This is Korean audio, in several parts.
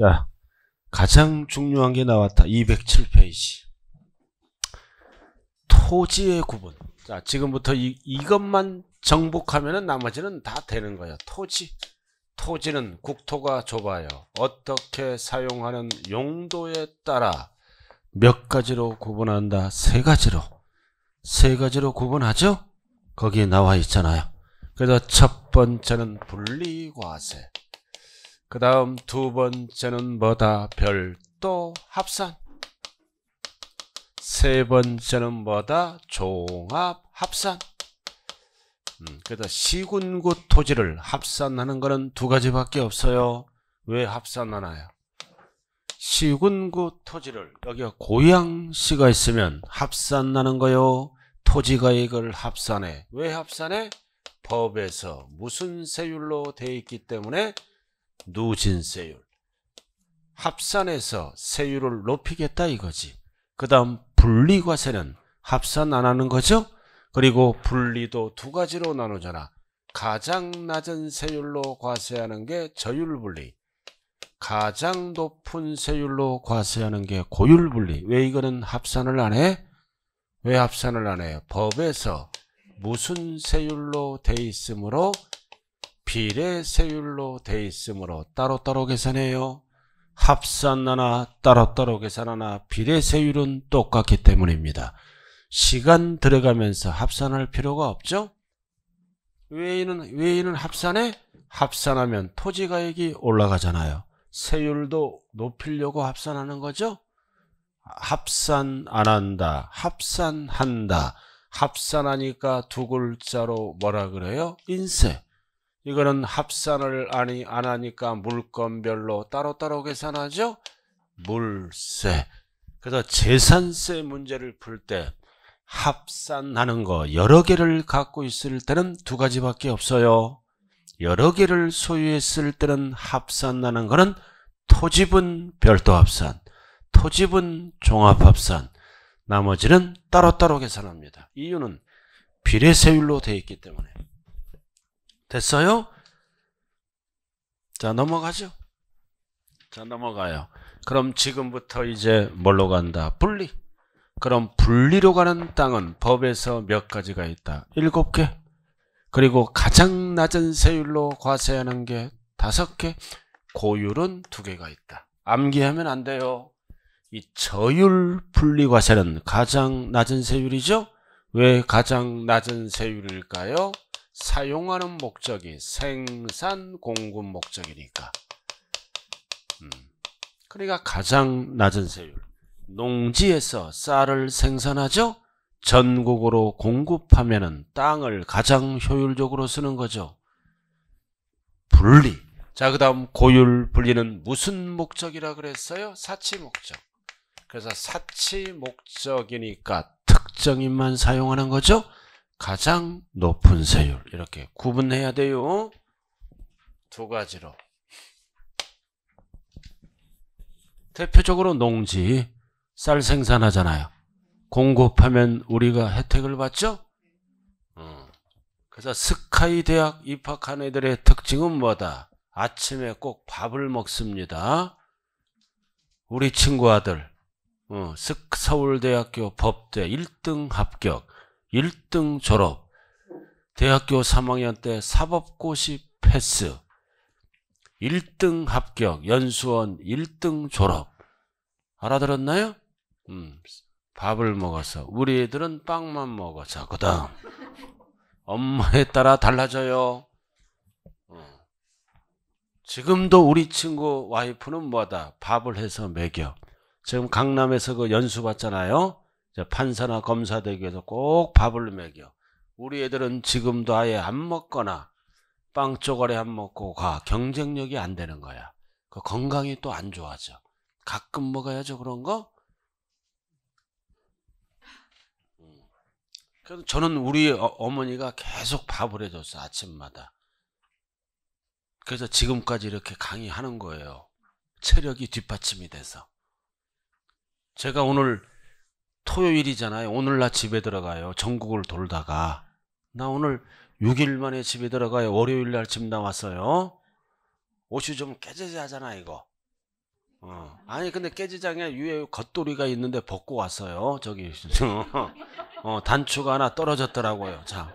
자, 가장 중요한 게 나왔다. 207페이지. 토지의 구분. 자, 지금부터 이, 이것만 정복하면 나머지는 다 되는 거예요. 토지. 토지는 국토가 좁아요. 어떻게 사용하는 용도에 따라 몇 가지로 구분한다? 세 가지로. 세 가지로 구분하죠? 거기에 나와 있잖아요. 그래서 첫 번째는 분리과세. 그 다음 두 번째는 뭐다? 별도 합산. 세 번째는 뭐다? 종합 합산. 음, 그다서 시군구 토지를 합산하는 거는 두 가지밖에 없어요. 왜 합산하나요? 시군구 토지를 여기가 고양시가 있으면 합산하는 거요. 토지가 이걸 합산해. 왜 합산해? 법에서 무슨 세율로 돼 있기 때문에 누진세율. 합산해서 세율을 높이겠다 이거지. 그 다음 분리과세는 합산 안 하는 거죠? 그리고 분리도 두 가지로 나누잖아. 가장 낮은 세율로 과세하는 게 저율분리. 가장 높은 세율로 과세하는 게 고율분리. 왜 이거는 합산을 안 해? 왜 합산을 안 해? 법에서 무슨 세율로 돼 있으므로 비례세율로 돼 있으므로 따로따로 계산해요. 합산하나 따로따로 계산하나 비례세율은 똑같기 때문입니다. 시간 들어가면서 합산할 필요가 없죠? 외인은 외인은 합산에 합산하면 토지가액이 올라가잖아요. 세율도 높이려고 합산하는 거죠. 합산 안 한다. 합산한다. 합산하니까 두 글자로 뭐라 그래요? 인쇄 이거는 합산을 아니 안 하니까 물건별로 따로따로 계산하죠. 물세. 그래서 재산세 문제를 풀 때 합산하는 거 여러 개를 갖고 있을 때는 두 가지밖에 없어요. 여러 개를 소유했을 때는 합산하는 거는 토지분 별도 합산, 토지분 종합 합산, 나머지는 따로따로 계산합니다. 이유는 비례세율로 되어 있기 때문에. 됐어요? 자, 넘어가죠. 자, 넘어가요. 그럼 지금부터 이제 뭘로 간다? 분리. 그럼 분리로 가는 땅은 법에서 몇 가지가 있다? 일곱 개. 그리고 가장 낮은 세율로 과세하는 게 다섯 개. 고율은 두 개가 있다. 암기하면 안 돼요. 이 저율 분리 과세는 가장 낮은 세율이죠? 왜 가장 낮은 세율일까요? 사용하는 목적이 생산 공급 목적이니까 음. 그러니까 가장 낮은 세율 농지에서 쌀을 생산하죠 전국으로 공급하면 땅을 가장 효율적으로 쓰는 거죠 분리 자그 다음 고율 분리는 무슨 목적이라 그랬어요? 사치 목적 그래서 사치 목적이니까 특정인만 사용하는 거죠 가장 높은 세율 이렇게 구분해야 돼요. 두 가지로. 대표적으로 농지, 쌀 생산하잖아요. 공급하면 우리가 혜택을 받죠? 음. 그래서 스카이 대학 입학한 애들의 특징은 뭐다? 아침에 꼭 밥을 먹습니다. 우리 친구 아들 어, 서울대학교 법대 1등 합격 1등 졸업, 대학교 3학년 때 사법고시 패스, 1등 합격, 연수원 1등 졸업. 알아들었나요? 음, 밥을 먹어서. 우리 애들은 빵만 먹어서. 그 다음. 엄마에 따라 달라져요. 어. 지금도 우리 친구 와이프는 뭐다? 밥을 해서 먹여. 지금 강남에서 그 연수 받잖아요. 판사나 검사 되기 위해서 꼭 밥을 먹여. 우리 애들은 지금도 아예 안 먹거나 빵 쪼가리 안 먹고 가. 경쟁력이 안 되는 거야. 그 건강이 또 안 좋아져. 가끔 먹어야죠 그런 거. 음. 그래서 저는 우리 어, 어머니가 계속 밥을 해줬어 아침마다. 그래서 지금까지 이렇게 강의하는 거예요. 체력이 뒷받침이 돼서. 제가 오늘 토요일이잖아요. 오늘 나 집에 들어가요. 전국을 돌다가. 나 오늘 6일 만에 집에 들어가요. 월요일 날 집 나왔어요. 옷이 좀 깨지지 하잖아, 이거. 어. 아니, 근데 깨지장에 위에 겉돌이가 있는데 벗고 왔어요. 저기, 어, 단추가 하나 떨어졌더라고요. 자.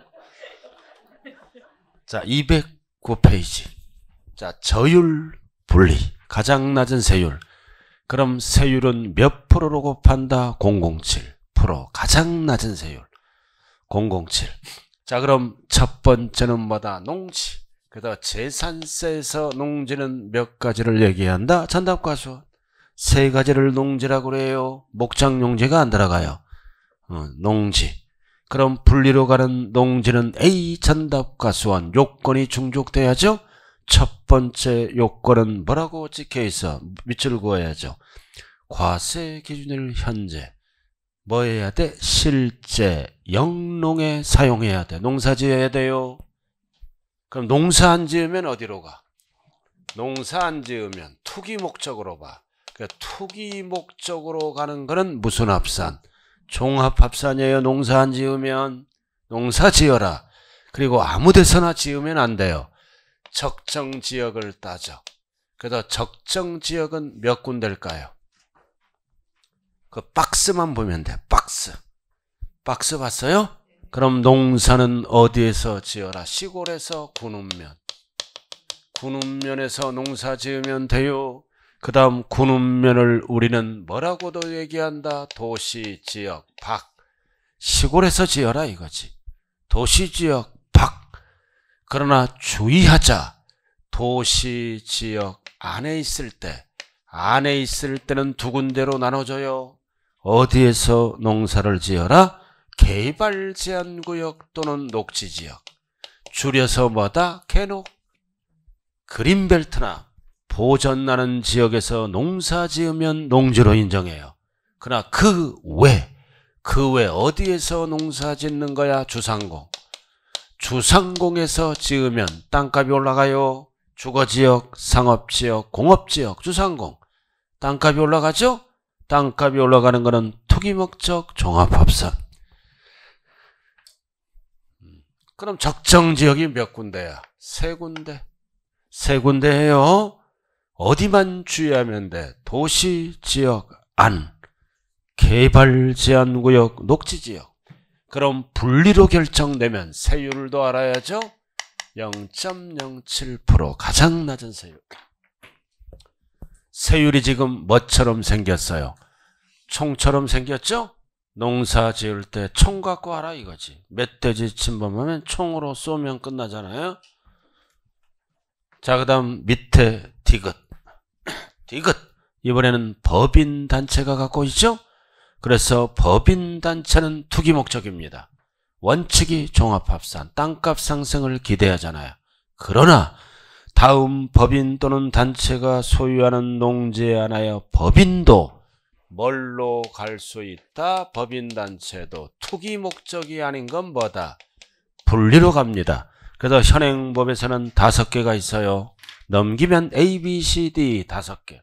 자, 209페이지. 자, 저율 분리. 가장 낮은 세율. 그럼 세율은 몇 프로로 곱한다? 007 프로. 가장 낮은 세율. 007. 자 그럼 첫 번째는 뭐다? 농지. 그다 음 재산세에서 농지는 몇 가지를 얘기한다? 전답과수세 가지를 농지라고 그래요. 목장용지가 안 들어가요. 어, 농지. 그럼 분리로 가는 농지는 A 전답과수원 요건이 충족돼야죠. 첫 번째 요건은 뭐라고 찍혀 있어? 밑줄 그어야죠. 과세 기준을 현재 뭐 해야 돼? 실제 영농에 사용해야 돼. 농사 지어야 돼요. 그럼 농사 안 지으면 어디로 가? 농사 안 지으면 투기 목적으로 봐. 그러니까 투기 목적으로 가는 거는 무슨 합산? 종합합산이에요. 농사 안 지으면 농사 지어라. 그리고 아무 데서나 지으면 안 돼요. 적정 지역을 따져. 그래서 적정 지역은 몇 군데일까요? 그 박스만 보면 돼. 박스. 박스 봤어요? 그럼 농사는 어디에서 지어라? 시골에서 군운면. 군운면에서 농사 지으면 돼요. 그 다음 군운면을 우리는 뭐라고도 얘기한다. 도시 지역, 박. 시골에서 지어라 이거지. 도시 지역, 그러나 주의하자. 도시 지역 안에 있을 때 안에 있을 때는 두 군데로 나눠져요. 어디에서 농사를 지어라? 개발 제한 구역 또는 녹지 지역. 줄여서 뭐다? 개녹. 그린벨트나 보전나는 지역에서 농사 지으면 농지로 인정해요. 그러나 그 외, 그 외 어디에서 농사 짓는 거야? 주상공. 주상공에서 지으면 땅값이 올라가요. 주거지역, 상업지역, 공업지역, 주상공. 땅값이 올라가죠? 땅값이 올라가는 것은 투기목적 종합합산. 그럼 적정지역이 몇 군데야? 세 군데. 세 군데예요. 어디만 주의하면 돼? 도시지역 안, 개발제한구역, 녹지지역. 그럼 분리로 결정되면 세율도 알아야죠. 0.07% 가장 낮은 세율. 세율이 지금 뭐처럼 생겼어요? 총처럼 생겼죠? 농사 지을 때 총 갖고 하라 이거지. 멧돼지 침범하면 총으로 쏘면 끝나잖아요. 자, 그 다음 밑에 디귿. 디귿. 이번에는 법인 단체가 갖고 있죠? 그래서 법인단체는 투기 목적입니다. 원칙이 종합합산, 땅값 상승을 기대하잖아요. 그러나 다음 법인 또는 단체가 소유하는 농지에 한하여 법인도 뭘로 갈 수 있다? 법인단체도 투기 목적이 아닌 건 뭐다? 분리로 갑니다. 그래서 현행법에서는 다섯 개가 있어요. 넘기면 A, B, C, D 다섯 개.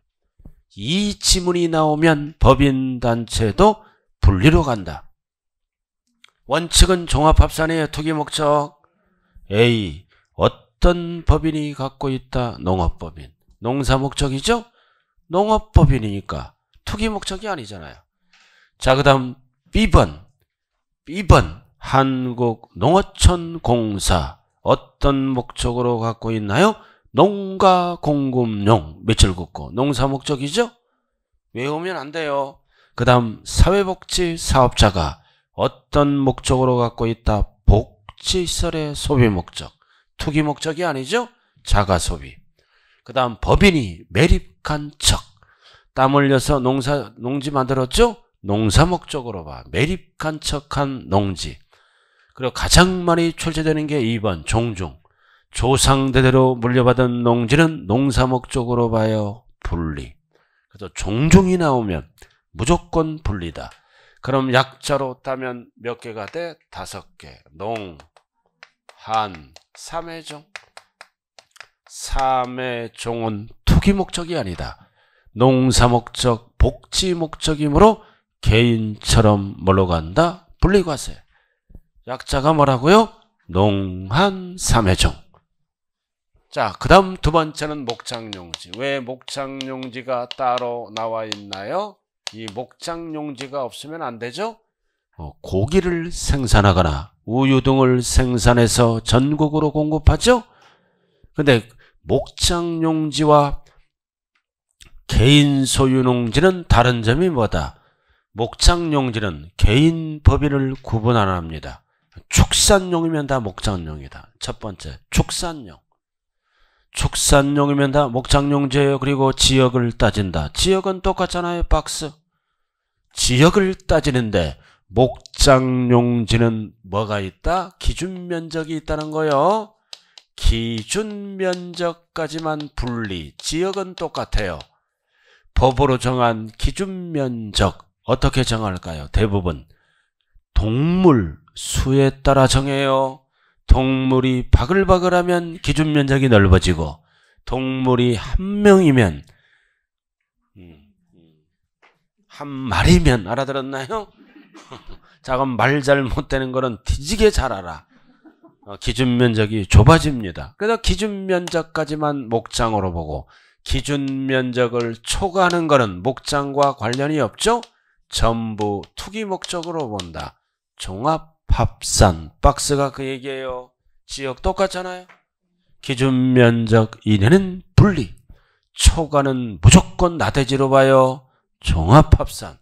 이 지문이 나오면 법인단체도 분리로 간다. 원칙은 종합합산의 투기 목적 A. 어떤 법인이 갖고 있다? 농업법인. 농사 목적이죠? 농업법인이니까 투기 목적이 아니잖아요. 자, 그 다음 B번. B번. 한국농어촌공사. 어떤 목적으로 갖고 있나요? 농가 공급용 며칠 긋고 농사 목적이죠? 외우면 안 돼요. 그 다음 사회복지 사업자가 어떤 목적으로 갖고 있다? 복지시설의 소비 목적. 투기 목적이 아니죠? 자가 소비. 그 다음 법인이 매립한 척. 땀 흘려서 농사, 농지 만들었죠? 농사 목적으로 봐. 매립한 척한 농지. 그리고 가장 많이 출제되는 게 2번 종종. 조상대대로 물려받은 농지는 농사 목적으로 봐요. 분리. 그래서 종종이 나오면 무조건 분리다. 그럼 약자로 따면 몇 개가 돼? 다섯 개. 농, 한, 삼해종. 삼해종은 투기 목적이 아니다. 농사 목적, 복지 목적이므로 개인처럼 뭘로 간다? 분리과세. 약자가 뭐라고요? 농한 삼해종. 자, 그 다음 두 번째는 목장용지. 왜 목장용지가 따로 나와 있나요? 이 목장용지가 없으면 안 되죠? 어, 고기를 생산하거나 우유 등을 생산해서 전국으로 공급하죠? 근데 목장용지와 개인 소유농지는 다른 점이 뭐다? 목장용지는 개인 법인을 구분 안 합니다. 축산용이면 다 목장용이다. 첫 번째, 축산용. 축산용이면 다 목장용제예요. 그리고 지역을 따진다. 지역은 똑같잖아요. 박스. 지역을 따지는데 목장용지는 뭐가 있다? 기준 면적이 있다는 거요. 기준 면적까지만 분리. 지역은 똑같아요. 법으로 정한 기준 면적 어떻게 정할까요? 대부분 동물 수에 따라 정해요. 동물이 바글바글하면 기준 면적이 넓어지고 동물이 한 명이면 음, 한 마리면 알아들었나요? 작은 말잘 못되는 거는 뒤지게 잘 알아. 어, 기준 면적이 좁아집니다. 그래서 기준 면적까지만 목장으로 보고 기준 면적을 초과하는 것은 목장과 관련이 없죠? 전부 투기 목적으로 본다. 종합 밥산 박스가 그 얘기예요. 지역 똑같잖아요. 기준 면적 이내는 분리. 초과는 무조건 나대지로 봐요. 종합합산.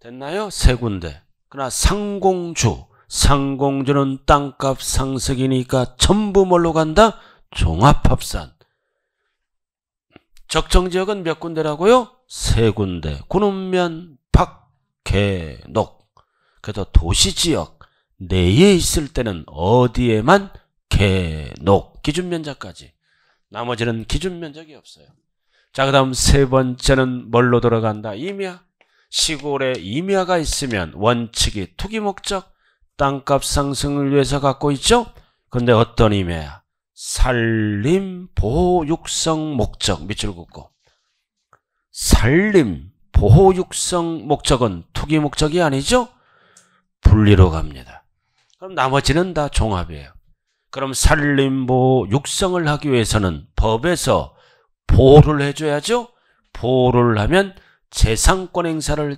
됐나요? 세 군데. 그러나 상공주. 상공주는 땅값 상승이니까 전부 뭘로 간다? 종합합산. 적정지역은 몇 군데라고요? 세 군데. 군운면, 박, 개, 녹. 그래서 도시지역 내에 있을 때는 어디에만 개녹 기준면적까지 나머지는 기준면적이 없어요. 자, 그 다음 세 번째는 뭘로 들어간다? 임야. 시골에 임야가 있으면 원칙이 투기 목적, 땅값 상승을 위해서 갖고 있죠? 근데 어떤 임야야? 산림, 보호, 육성, 목적 밑줄 긋고 산림, 보호, 육성, 목적은 투기 목적이 아니죠? 분리로 갑니다. 그럼 나머지는 다 종합이에요. 그럼 산림보호 육성을 하기 위해서는 법에서 보호를 해줘야죠. 보호를 하면 재산권 행사를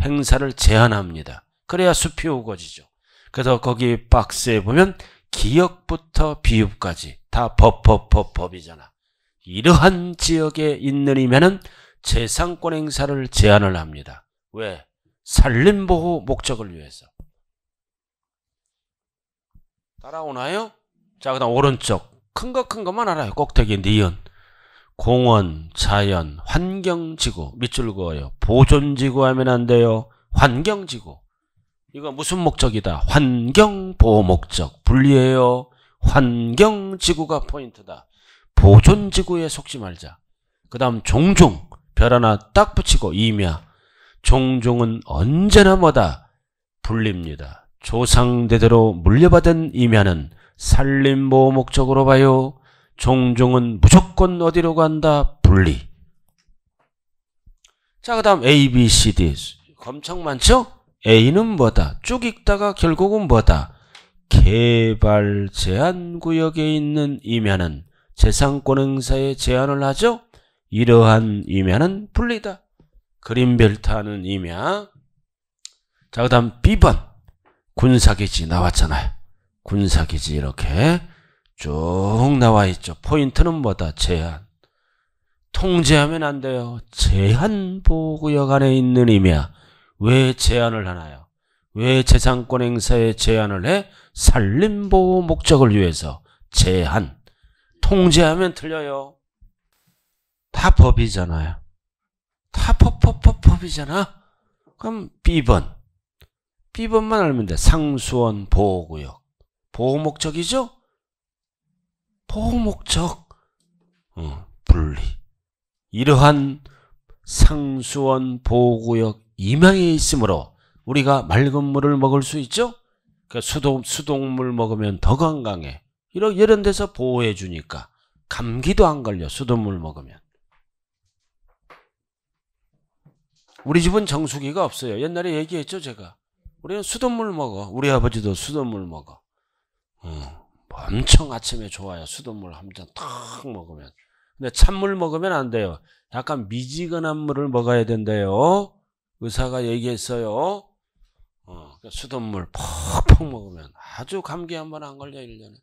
행사를 제한합니다. 그래야 숲이 우거지죠. 그래서 거기 박스에 보면 기역부터 비읍까지 다 법, 법, 법, 법이잖아. 이러한 지역에 있는 이면은 재산권 행사를 제한을 합니다. 왜? 산림보호 목적을 위해서. 따라오나요? 자, 그 다음 오른쪽. 큰 거 큰 것만 알아요. 꼭대기 니은. 공원, 자연, 환경지구. 밑줄 그어요. 보존지구 하면 안 돼요. 환경지구. 이거 무슨 목적이다? 환경보호 목적. 분리해요. 환경지구가 포인트다. 보존지구에 속지 말자. 그 다음 종종. 별 하나 딱 붙이고 임야. 종종은 언제나 뭐다? 불립니다 조상대대로 물려받은 임야는 살림보 호 목적으로 봐요. 종종은 무조건 어디로 간다? 분리. 자, 그 다음 A, B, C, D. 엄청 많죠? A는 뭐다? 쭉 읽다가 결국은 뭐다? 개발 제한 구역에 있는 임야는 재산권 행사에 제한을 하죠? 이러한 임야는 분리다. 그림별 타는 임야. 자, 그 다음 B번. 군사기지 나왔잖아요. 군사기지 이렇게 쭉 나와 있죠. 포인트는 뭐다? 제한. 통제하면 안 돼요. 제한보호구역 안에 있는 임야. 왜 제한을 하나요? 왜 재산권 행사에 제한을 해? 산림보호 목적을 위해서 제한. 통제하면 틀려요. 다 법이잖아요. 다 법, 법, 법, 법이잖아. 그럼 B번. B번만 알면 돼. 상수원 보호구역. 보호 목적이죠? 보호 목적. 어, 분리. 이러한 상수원 보호구역 임양에 있으므로 우리가 맑은 물을 먹을 수 있죠? 그러니까 수동, 수동물 먹으면 더 건강해. 이런, 이런 데서 보호해 주니까. 감기도 안 걸려, 수돗물 먹으면. 우리 집은 정수기가 없어요. 옛날에 얘기했죠, 제가. 우리는 수돗물 먹어. 우리 아버지도 수돗물 먹어. 어, 엄청 아침에 좋아요. 수돗물 한 잔 탁 먹으면. 근데 찬물 먹으면 안 돼요. 약간 미지근한 물을 먹어야 된대요. 의사가 얘기했어요. 어, 그 수돗물 퍽퍽 먹으면 아주 감기 한 번 안 걸려, 1년에.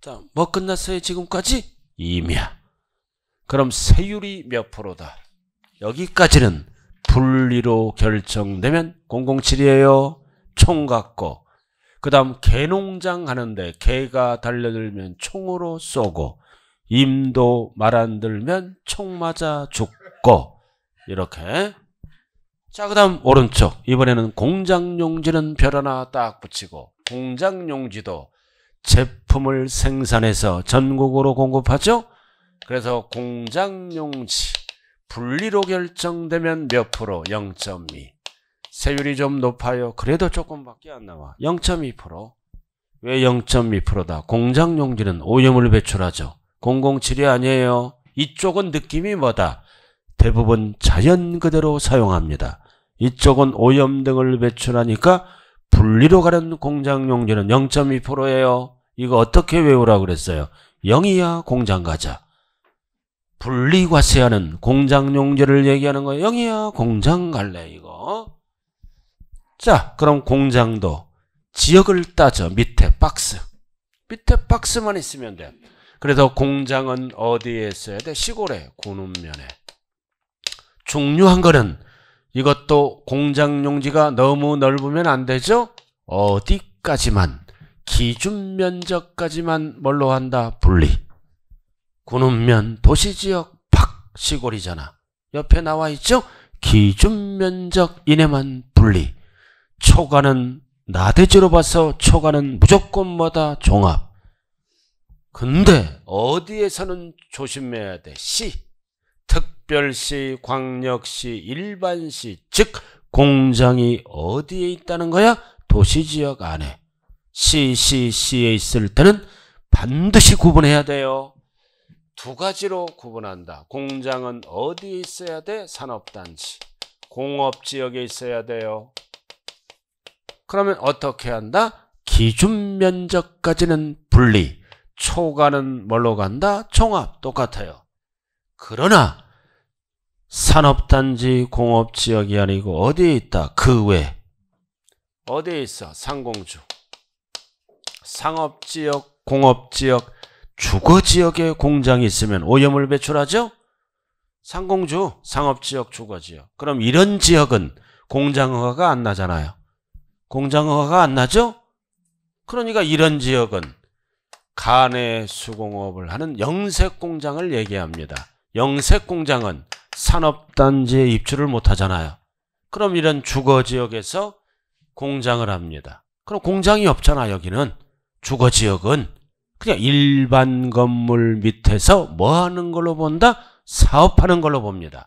자, 뭐 끝났어요, 지금까지? 임야. 그럼 세율이 몇 프로다? 여기까지는 분리로 결정되면 007이에요. 총 갖고 그 다음 개농장 하는데 개가 달려들면 총으로 쏘고 임도 말 안 들면 총 맞아 죽고 이렇게 자그 다음 오른쪽 이번에는 공장용지는 별 하나 딱 붙이고 공장용지도 제품을 생산해서 전국으로 공급하죠 그래서 공장용지 분리로 결정되면 몇 프로? 0.2. 세율이 좀 높아요. 그래도 조금밖에 안 나와. 0.2%. 왜 0.2%다? 공장 용지는 오염을 배출하죠. 007이 아니에요. 이쪽은 느낌이 뭐다? 대부분 자연 그대로 사용합니다. 이쪽은 오염 등을 배출하니까 분리로 가는 공장 용지는 0.2%예요. 이거 어떻게 외우라 그랬어요? 0이야 공장 가자. 분리과세하는 공장용지를 얘기하는 거예요. 영이야 공장 갈래 이거. 자 그럼 공장도 지역을 따져 밑에 박스. 밑에 박스만 있으면 돼. 그래서 공장은 어디에 있어야 돼? 시골에 군운면에. 중요한 거는 이것도 공장 용지가 너무 넓으면 안 되죠? 어디까지만 기준 면적까지만 뭘로 한다? 분리. 군읍면 도시지역 팍 시골이잖아. 옆에 나와 있죠? 기준면적 이내만 분리. 초과는 나대지로 봐서 초과는 무조건뭐다 종합. 근데 어디에서는 조심해야 돼. 시. 특별시, 광역시, 일반시, 즉 공장이 어디에 있다는 거야? 도시지역 안에. CCC에 있을 때는 반드시 구분해야 돼요. 두 가지로 구분한다. 공장은 어디에 있어야 돼? 산업단지. 공업지역에 있어야 돼요. 그러면 어떻게 한다? 기준면적까지는 분리, 초과는 뭘로 간다? 총합, 똑같아요. 그러나 산업단지 공업지역이 아니고 어디에 있다? 그 외. 어디에 있어? 상공주. 상업지역, 공업지역, 주거 지역에 공장이 있으면 오염을 배출하죠? 상공주, 상업지역, 주거지역. 그럼 이런 지역은 공장허가가 안 나잖아요. 공장허가가 안 나죠? 그러니까 이런 지역은 간의 수공업을 하는 영색공장을 얘기합니다. 영색공장은 산업단지에 입주를 못하잖아요. 그럼 이런 주거지역에서 공장을 합니다. 그럼 공장이 없잖아 여기는 주거지역은 그냥 일반 건물 밑에서 뭐 하는 걸로 본다? 사업하는 걸로 봅니다.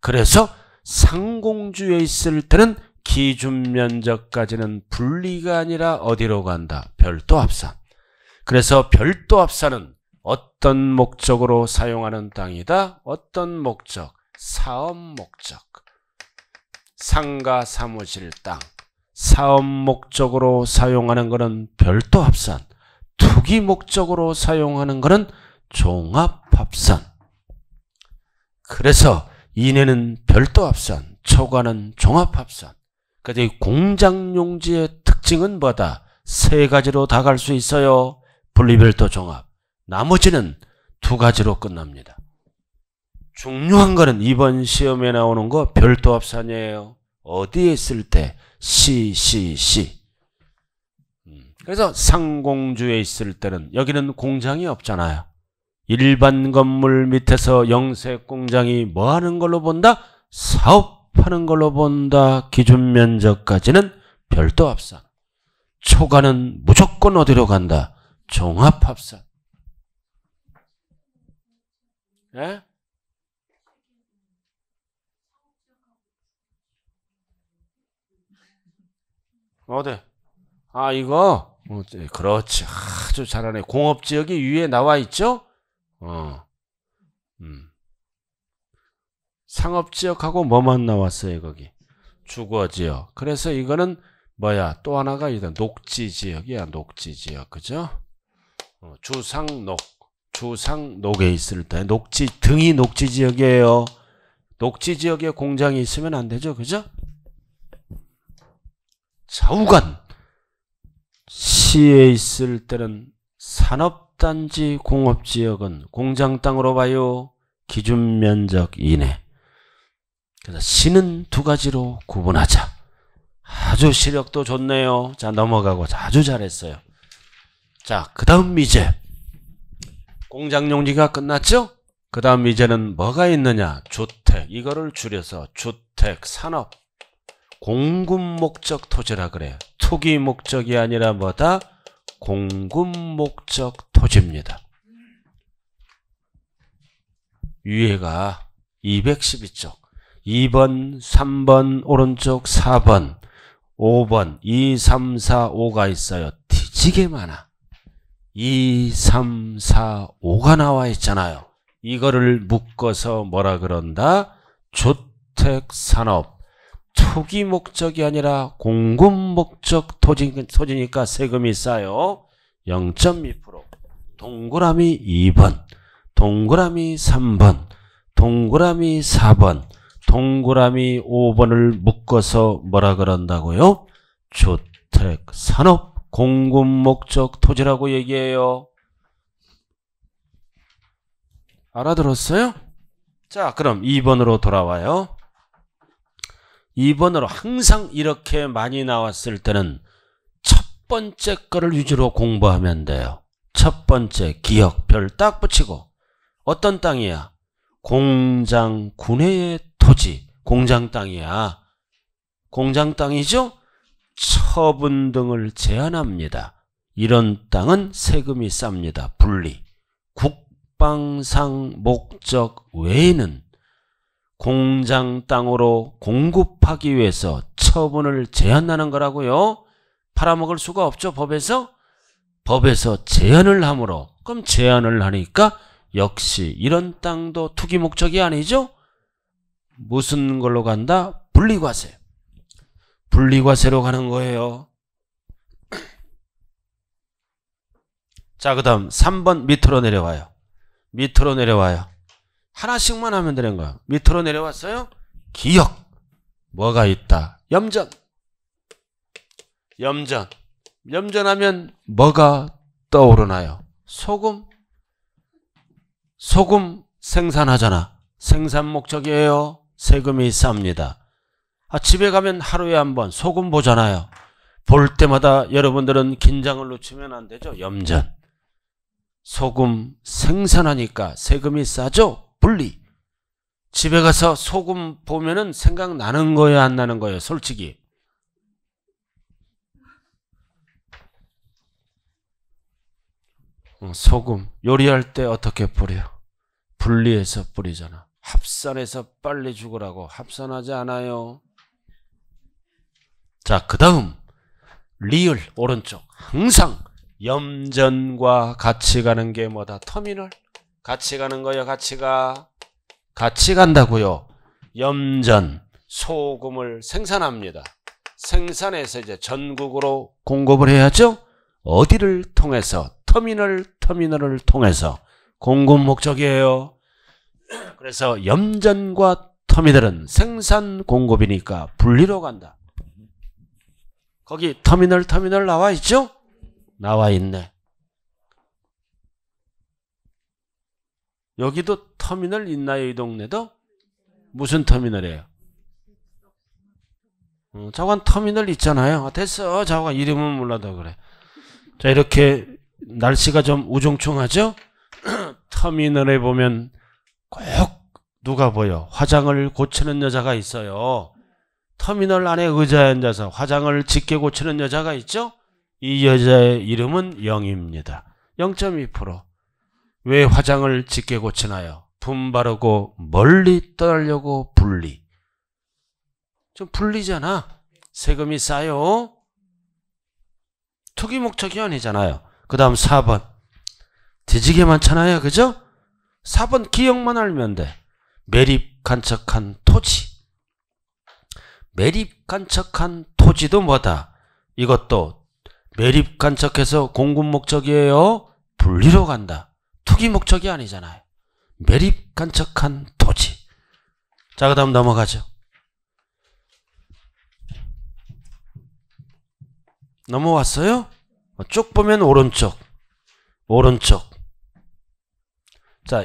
그래서 상공주에 있을 때는 기준 면적까지는 분리가 아니라 어디로 간다? 별도 합산. 그래서 별도 합산은 어떤 목적으로 사용하는 땅이다? 어떤 목적? 사업 목적. 상가 사무실 땅. 사업 목적으로 사용하는 것은 별도 합산. 투기 목적으로 사용하는 것은 종합합산. 그래서 이내는 별도 합산, 초과는 종합합산. 그러니까 공장 용지의 특징은 뭐다? 세 가지로 다 갈 수 있어요. 분리별도 종합. 나머지는 두 가지로 끝납니다. 중요한 거는 이번 시험에 나오는 거 별도 합산이에요. 어디에 있을 때? C, C, C. 그래서 상공주에 있을 때는 여기는 공장이 없잖아요. 일반 건물 밑에서 영세 공장이 뭐 하는 걸로 본다? 사업하는 걸로 본다. 기준 면적까지는 별도 합산. 초과는 무조건 어디로 간다? 종합 합산. 예? 어디? 아, 이거 뭐, 예, 그렇지. 아주 잘하네. 공업지역이 위에 나와 있죠? 어. 음. 상업지역하고 뭐만 나왔어요, 거기? 주거지역. 그래서 이거는 뭐야? 또 하나가 이다 녹지지역이야, 녹지지역. 그죠? 어, 주상녹. 주상녹에 있을 때. 녹지, 등이 녹지지역이에요. 녹지지역에 공장이 있으면 안 되죠, 그죠? 좌우간. 시에 있을 때는 산업단지 공업지역은 공장 땅으로 봐요. 기준 면적 이내. 그래서 시는 두 가지로 구분하자. 아주 시력도 좋네요. 자 넘어가고 아주 잘했어요. 자그 다음 이제 공장 용지가 끝났죠? 그 다음 이제는 뭐가 있느냐? 주택 이거를 줄여서 주택 산업 공급 목적 토지라 그래요. 투기 목적이 아니라 뭐다? 공급 목적 토지입니다. 위에가 212쪽 2번, 3번, 오른쪽 4번 5번 2, 3, 4, 5가 있어요. 뒤지게 많아. 2, 3, 4, 5가 나와 있잖아요. 이거를 묶어서 뭐라 그런다? 주택산업 초기 목적이 아니라 공급 목적 토지니까 세금이 싸요. 0.2% 동그라미 2번 동그라미 3번 동그라미 4번 동그라미 5번을 묶어서 뭐라 그런다고요? 주택, 산업, 공급 목적 토지라고 얘기해요. 알아들었어요? 자 그럼 2번으로 돌아와요. 2번으로 항상 이렇게 많이 나왔을 때는 첫 번째 거를 위주로 공부하면 돼요. 첫 번째 기억별 딱 붙이고 어떤 땅이야? 공장 군의 토지 공장 땅이야. 공장 땅이죠? 처분 등을 제한합니다. 이런 땅은 세금이 쌉니다. 분리. 국방상 목적 외에는 공장 땅으로 공급하기 위해서 처분을 제한하는 거라고요. 팔아먹을 수가 없죠. 법에서. 법에서 제한을 하므로 그럼 제한을 하니까 역시 이런 땅도 투기 목적이 아니죠. 무슨 걸로 간다? 분리과세. 분리과세로 가는 거예요. 자, 그 다음 3번 밑으로 내려와요. 밑으로 내려와요. 하나씩만 하면 되는 거야. 밑으로 내려왔어요? 기억. 뭐가 있다? 염전. 염전. 염전하면 뭐가 떠오르나요? 소금. 소금 생산하잖아. 생산 목적이에요. 세금이 쌉니다. 아, 집에 가면 하루에 한 번 소금 보잖아요. 볼 때마다 여러분들은 긴장을 놓치면 안 되죠. 염전. 소금 생산하니까 세금이 싸죠? 분리. 집에 가서 소금 보면은 생각나는 거예요, 안 나는 거예요, 솔직히. 어, 소금 요리할 때 어떻게 뿌려? 분리해서 뿌리잖아. 합산해서 빨리 죽으라고 합산하지 않아요. 자, 그 다음 리을 오른쪽 항상 염전과 같이 가는 게 뭐다? 터미널. 같이 가는 거예요. 같이 가. 같이 간다고요. 염전, 소금을 생산합니다. 생산해서 이제 전국으로 공급을 해야죠. 어디를 통해서? 터미널, 터미널을 통해서. 공급 목적이에요. 그래서 염전과 터미널은 생산 공급이니까 분리로 간다. 거기 터미널, 터미널 나와 있죠? 나와 있네. 여기도 터미널 있나요? 이 동네도? 무슨 터미널이에요? 어, 자관 터미널 있잖아요. 아, 됐어. 자관 이름은 몰라도 그래. 자 이렇게 날씨가 좀 우중충하죠? 터미널에 보면 꼭 누가 보여? 화장을 고치는 여자가 있어요. 터미널 안에 의자에 앉아서 화장을 짙게 고치는 여자가 있죠? 이 여자의 이름은 영입니다. 0.2%왜 화장을 짙게 고치나요? 품 바르고 멀리 떠나려고 분리. 좀 분리잖아. 세금이 싸요. 투기 목적이 아니잖아요. 그 다음 4번. 뒤지게 많잖아요. 그죠? 4번 기억만 알면 돼. 매립간 척한 토지. 매립간 척한 토지도 뭐다? 이것도 매립간 척해서 공급 목적이에요. 분리로 간다. 투기 목적이 아니잖아요. 매립 간척한 토지. 자, 그 다음 넘어가죠. 넘어왔어요? 쭉 보면 오른쪽. 오른쪽. 자,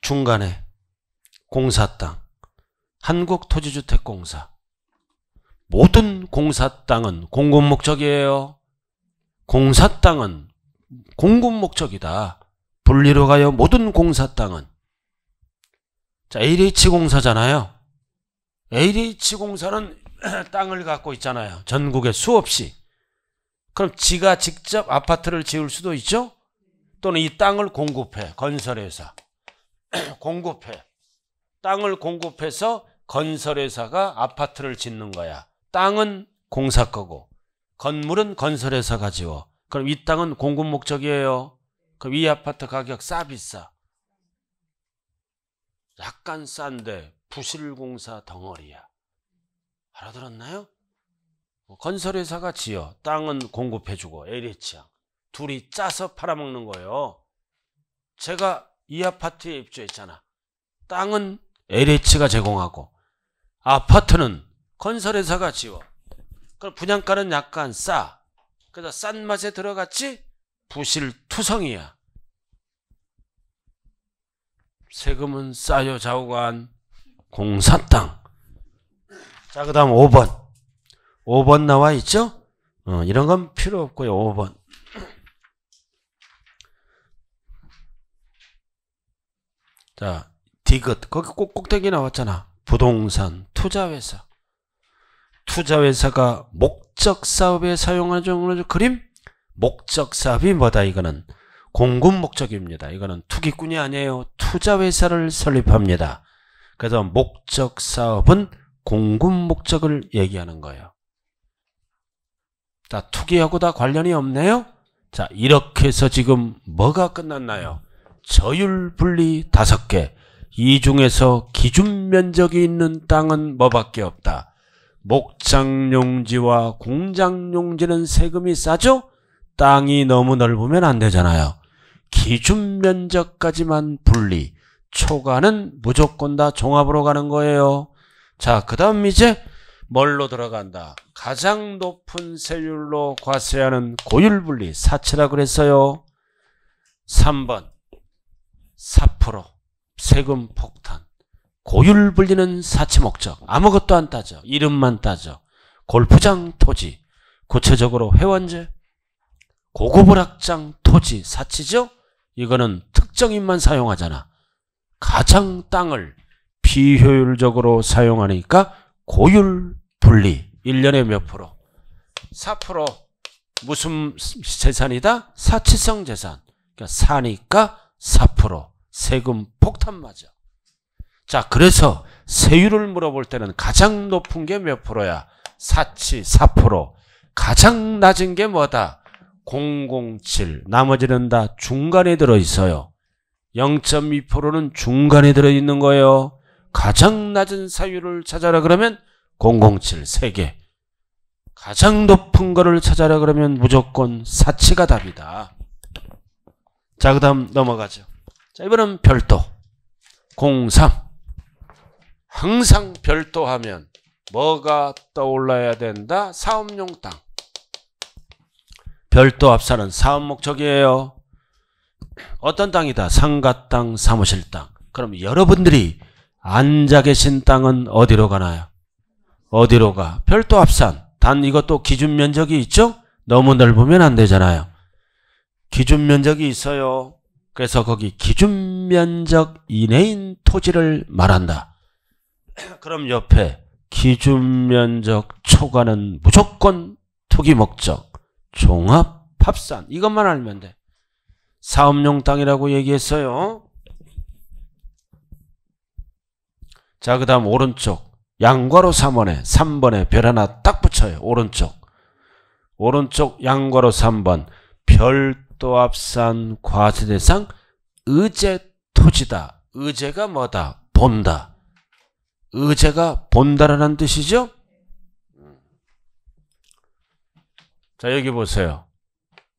중간에 공사 땅. 한국토지주택공사. 모든 공사 땅은 공급 목적이에요. 공사 땅은 공급 목적이다. 분리로 가여 모든 공사 땅은 자 LH 공사잖아요. LH 공사는 땅을 갖고 있잖아요. 전국에 수없이. 그럼 지가 직접 아파트를 지을 수도 있죠? 또는 이 땅을 공급해. 건설회사. 공급해. 땅을 공급해서 건설회사가 아파트를 짓는 거야. 땅은 공사 거고 건물은 건설회사가 지워. 그럼 이 땅은 공급 목적이에요. 그위 아파트 가격 싸 비싸? 약간 싼데 부실공사 덩어리야. 알아들었나요? 뭐 건설회사가 지어 땅은 공급해주고 LH양 둘이 짜서 팔아먹는 거예요. 제가 이 아파트에 입주했잖아. 땅은 LH가 제공하고 아파트는 건설회사가 지어. 그럼 분양가는 약간 싸. 그래서 싼 맛에 들어갔지? 부실투성이야. 세금은 쌓여 좌우간 공사 땅. 자, 그 다음 5번. 5번 나와 있죠? 어, 이런 건 필요 없고요. 5번. 자, 디귿. 거기 꼭 꼭대기 나왔잖아. 부동산, 투자회사. 투자회사가 목적 사업에 사용하는 종류의 그림? 목적 사업이 뭐다 이거는 공급 목적입니다. 이거는 투기꾼이 아니에요. 투자회사를 설립합니다. 그래서 목적 사업은 공급 목적을 얘기하는 거예요. 자, 투기하고 다 관련이 없네요? 자, 이렇게 해서 지금 뭐가 끝났나요? 저율 분리 다섯 개. 이 중에서 기준 면적이 있는 땅은 뭐밖에 없다. 목장용지와 공장용지는 세금이 싸죠? 땅이 너무 넓으면 안 되잖아요. 기준 면적까지만 분리. 초과는 무조건 다 종합으로 가는 거예요. 자, 그 다음 이제 뭘로 들어간다? 가장 높은 세율로 과세하는 고율분리 사채라 그랬어요. 3번 4% 세금 폭탄 고율분리는 사채 목적 아무것도 안 따져 이름만 따져 골프장 토지 구체적으로 회원제 고급불학장 토지 사치죠? 이거는 특정인만 사용하잖아. 가장 땅을 비효율적으로 사용하니까 고율 분리. 1년에 몇 프로? 4% 무슨 재산이다? 사치성 재산. 그러니까 사니까 4% 세금 폭탄 맞아. 자, 그래서 세율을 물어볼 때는 가장 높은 게 몇 프로야? 사치 4%. 가장 낮은 게 뭐다? 007. 나머지는 다 중간에 들어있어요. 0.2%는 중간에 들어있는 거예요. 가장 낮은 사유를 찾아라 그러면 007, 3개. 가장 높은 거를 찾아라 그러면 무조건 사치가 답이다. 자, 그 다음 넘어가죠. 자, 이번엔 별도. 03. 항상 별도하면 뭐가 떠올라야 된다? 사업용 땅. 별도 합산은 사업 목적이에요. 어떤 땅이다? 상가 땅, 사무실 땅. 그럼 여러분들이 앉아 계신 땅은 어디로 가나요? 어디로 가? 별도 합산. 단 이것도 기준 면적이 있죠? 너무 넓으면 안 되잖아요. 기준 면적이 있어요. 그래서 거기 기준 면적 이내인 토지를 말한다. 그럼 옆에 기준 면적 초과는 무조건 투기 목적. 종합 합산 이것만 알면 돼. 사업용 땅이라고 얘기했어요. 자, 그 다음 오른쪽. 양괄호 3번에 3번에 별 하나 딱 붙여요. 오른쪽. 오른쪽 양괄호 3번. 별도 합산 과세 대상 의제 토지다. 의제가 뭐다? 본다. 의제가 본다라는 뜻이죠? 자, 여기 보세요.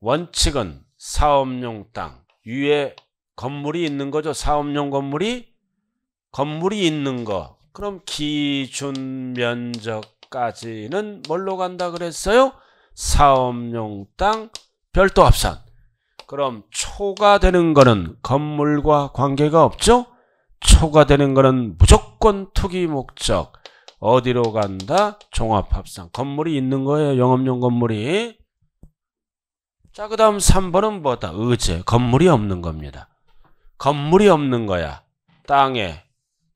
원칙은 사업용 땅 위에 건물이 있는 거죠. 사업용 건물이 건물이 있는 거. 그럼 기준 면적까지는 뭘로 간다 그랬어요? 사업용 땅 별도 합산. 그럼 초가 되는 거는 건물과 관계가 없죠? 초가 되는 거는 무조건 투기 목적. 어디로 간다? 종합합산. 건물이 있는 거예요. 영업용 건물이. 자, 그 다음 3번은 뭐다? 의제. 건물이 없는 겁니다. 건물이 없는 거야. 땅에.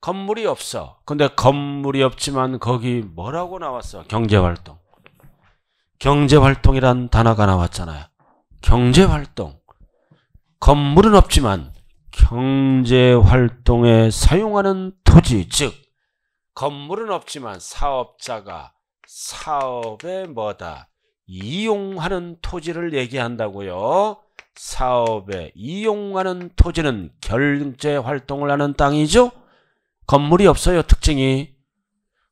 건물이 없어. 근데 건물이 없지만 거기 뭐라고 나왔어? 경제활동. 경제활동이란 단어가 나왔잖아요. 경제활동. 건물은 없지만 경제활동에 사용하는 토지, 즉 건물은 없지만 사업자가 사업에 뭐다? 이용하는 토지를 얘기한다고요. 사업에 이용하는 토지는 결제 활동을 하는 땅이죠. 건물이 없어요. 특징이.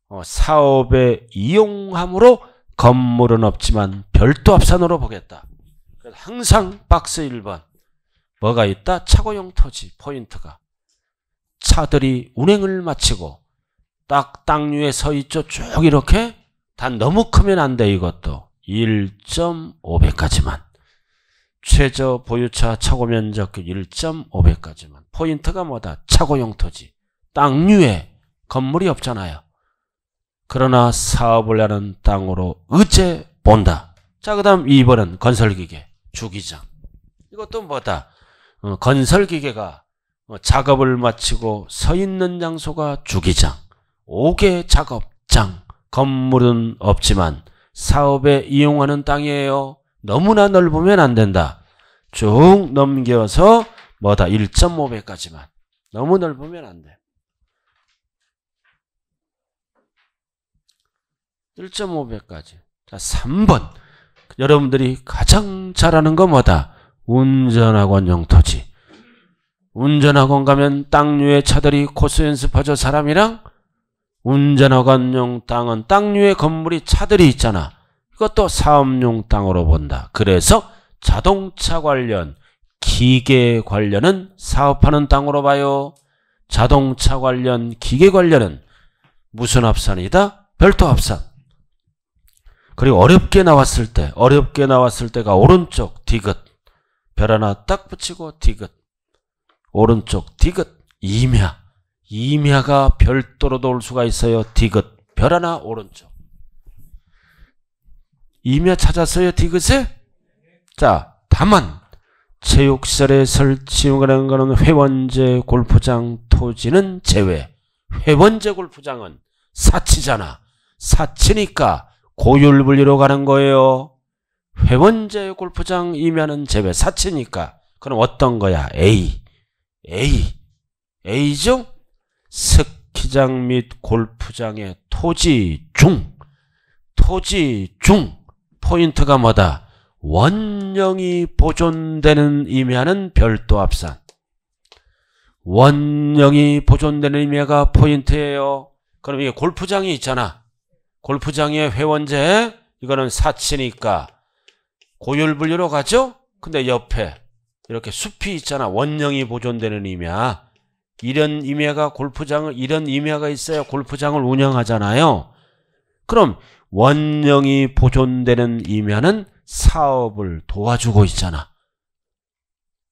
어, 사업에 이용함으로 건물은 없지만 별도 합산으로 보겠다. 항상 박스 1번 뭐가 있다? 차고용 토지 포인트가 차들이 운행을 마치고 딱땅 위에 서 있죠. 쭉 이렇게. 단 너무 크면 안 돼, 이것도. 1.5배까지만. 최저 보유차 차고 면적률 1.5배까지만. 포인트가 뭐다? 차고 용토지. 땅 위에 건물이 없잖아요. 그러나 사업을 하는 땅으로 의제 본다. 자, 그 다음 2번은 건설기계, 주기장. 이것도 뭐다? 어, 건설기계가 뭐 작업을 마치고 서 있는 장소가 주기장. 5개 작업장. 건물은 없지만 사업에 이용하는 땅이에요. 너무나 넓으면 안 된다. 쭉 넘겨서 뭐다 1.5배까지만. 너무 넓으면 안 돼. 1.5배까지. 자, 3번. 여러분들이 가장 잘하는 거 뭐다? 운전학원 영토지. 운전학원 가면 땅류에 차들이 코스 연습하죠, 사람이랑? 운전허관용 땅은 땅 위에 건물이 차들이 있잖아. 이것도 사업용 땅으로 본다. 그래서 자동차 관련, 기계 관련은 사업하는 땅으로 봐요. 자동차 관련, 기계 관련은 무슨 합산이다? 별도 합산. 그리고 어렵게 나왔을 때, 어렵게 나왔을 때가 오른쪽 디귿. 별 하나 딱 붙이고 디귿. 오른쪽 디귿, 임야. 임야가 별도로 놓을 수가 있어요. 디귿. 별 하나 오른쪽. 임야 찾았어요. 디귿에? 자, 다만 체육시설에 설치하는 것은 회원제 골프장 토지는 제외. 회원제 골프장은 사치잖아. 사치니까 고율분리로 가는 거예요. 회원제 골프장 임야는 제외. 사치니까. 그럼 어떤 거야? A. A. A죠? 스키장 및 골프장의 토지 중 토지 중 포인트가 뭐다? 원형이 보존되는 의미하는 별도 합산. 원형이 보존되는 의미가 포인트예요. 그럼 이게 골프장이 있잖아. 골프장의 회원제 이거는 사치니까 고율분류로 가죠? 근데 옆에 이렇게 숲이 있잖아. 원형이 보존되는 의미야. 이런 임야가 골프장을 이런 임야가 있어야 골프장을 운영하잖아요. 그럼 원령이 보존되는 임야는 사업을 도와주고 있잖아.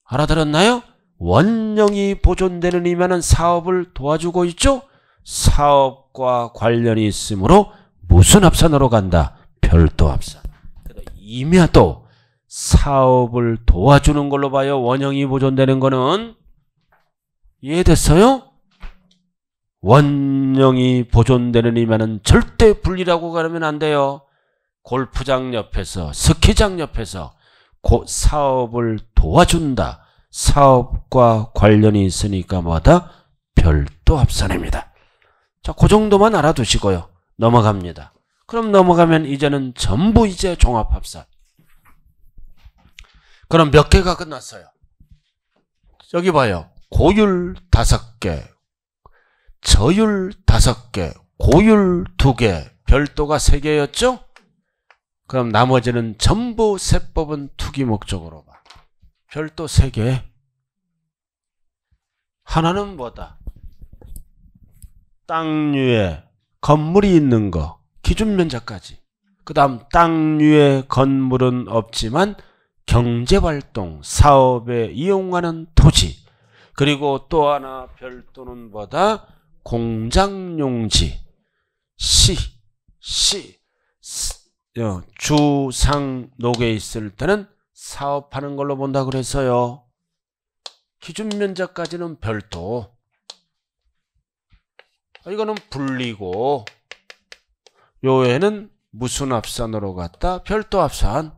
알아들었나요? 원령이 보존되는 임야는 사업을 도와주고 있죠? 사업과 관련이 있으므로 무슨 합산으로 간다? 별도 합산. 임야도 사업을 도와주는 걸로 봐요. 원형이 보존되는 거는 이해됐어요? 원형이 보존되는 이면은 절대 분리라고 가르면 안 돼요. 골프장 옆에서 스키장 옆에서 곧 사업을 도와준다. 사업과 관련이 있으니까 뭐다? 별도 합산입니다. 자, 그 정도만 알아두시고요. 넘어갑니다. 그럼 넘어가면 이제는 전부 이제 종합합산. 그럼 몇 개가 끝났어요? 여기 봐요. 고율 5 개, 저율 5 개, 고율 2 개, 별도가 3 개였죠? 그럼 나머지는 전부 세법은 투기 목적으로 봐. 별도 3 개. 하나는 뭐다? 땅류에 건물이 있는 거, 기준 면적까지. 그 다음 땅류에 건물은 없지만 경제활동, 사업에 이용하는 토지, 그리고 또 하나 별도는 뭐다? 공장용지 시, 시, 어, 주상 녹에 있을 때는 사업하는 걸로 본다 그래서요. 기준 면적까지는 별도. 아, 이거는 분리고 요에는 무슨 합산으로 갔다? 별도 합산.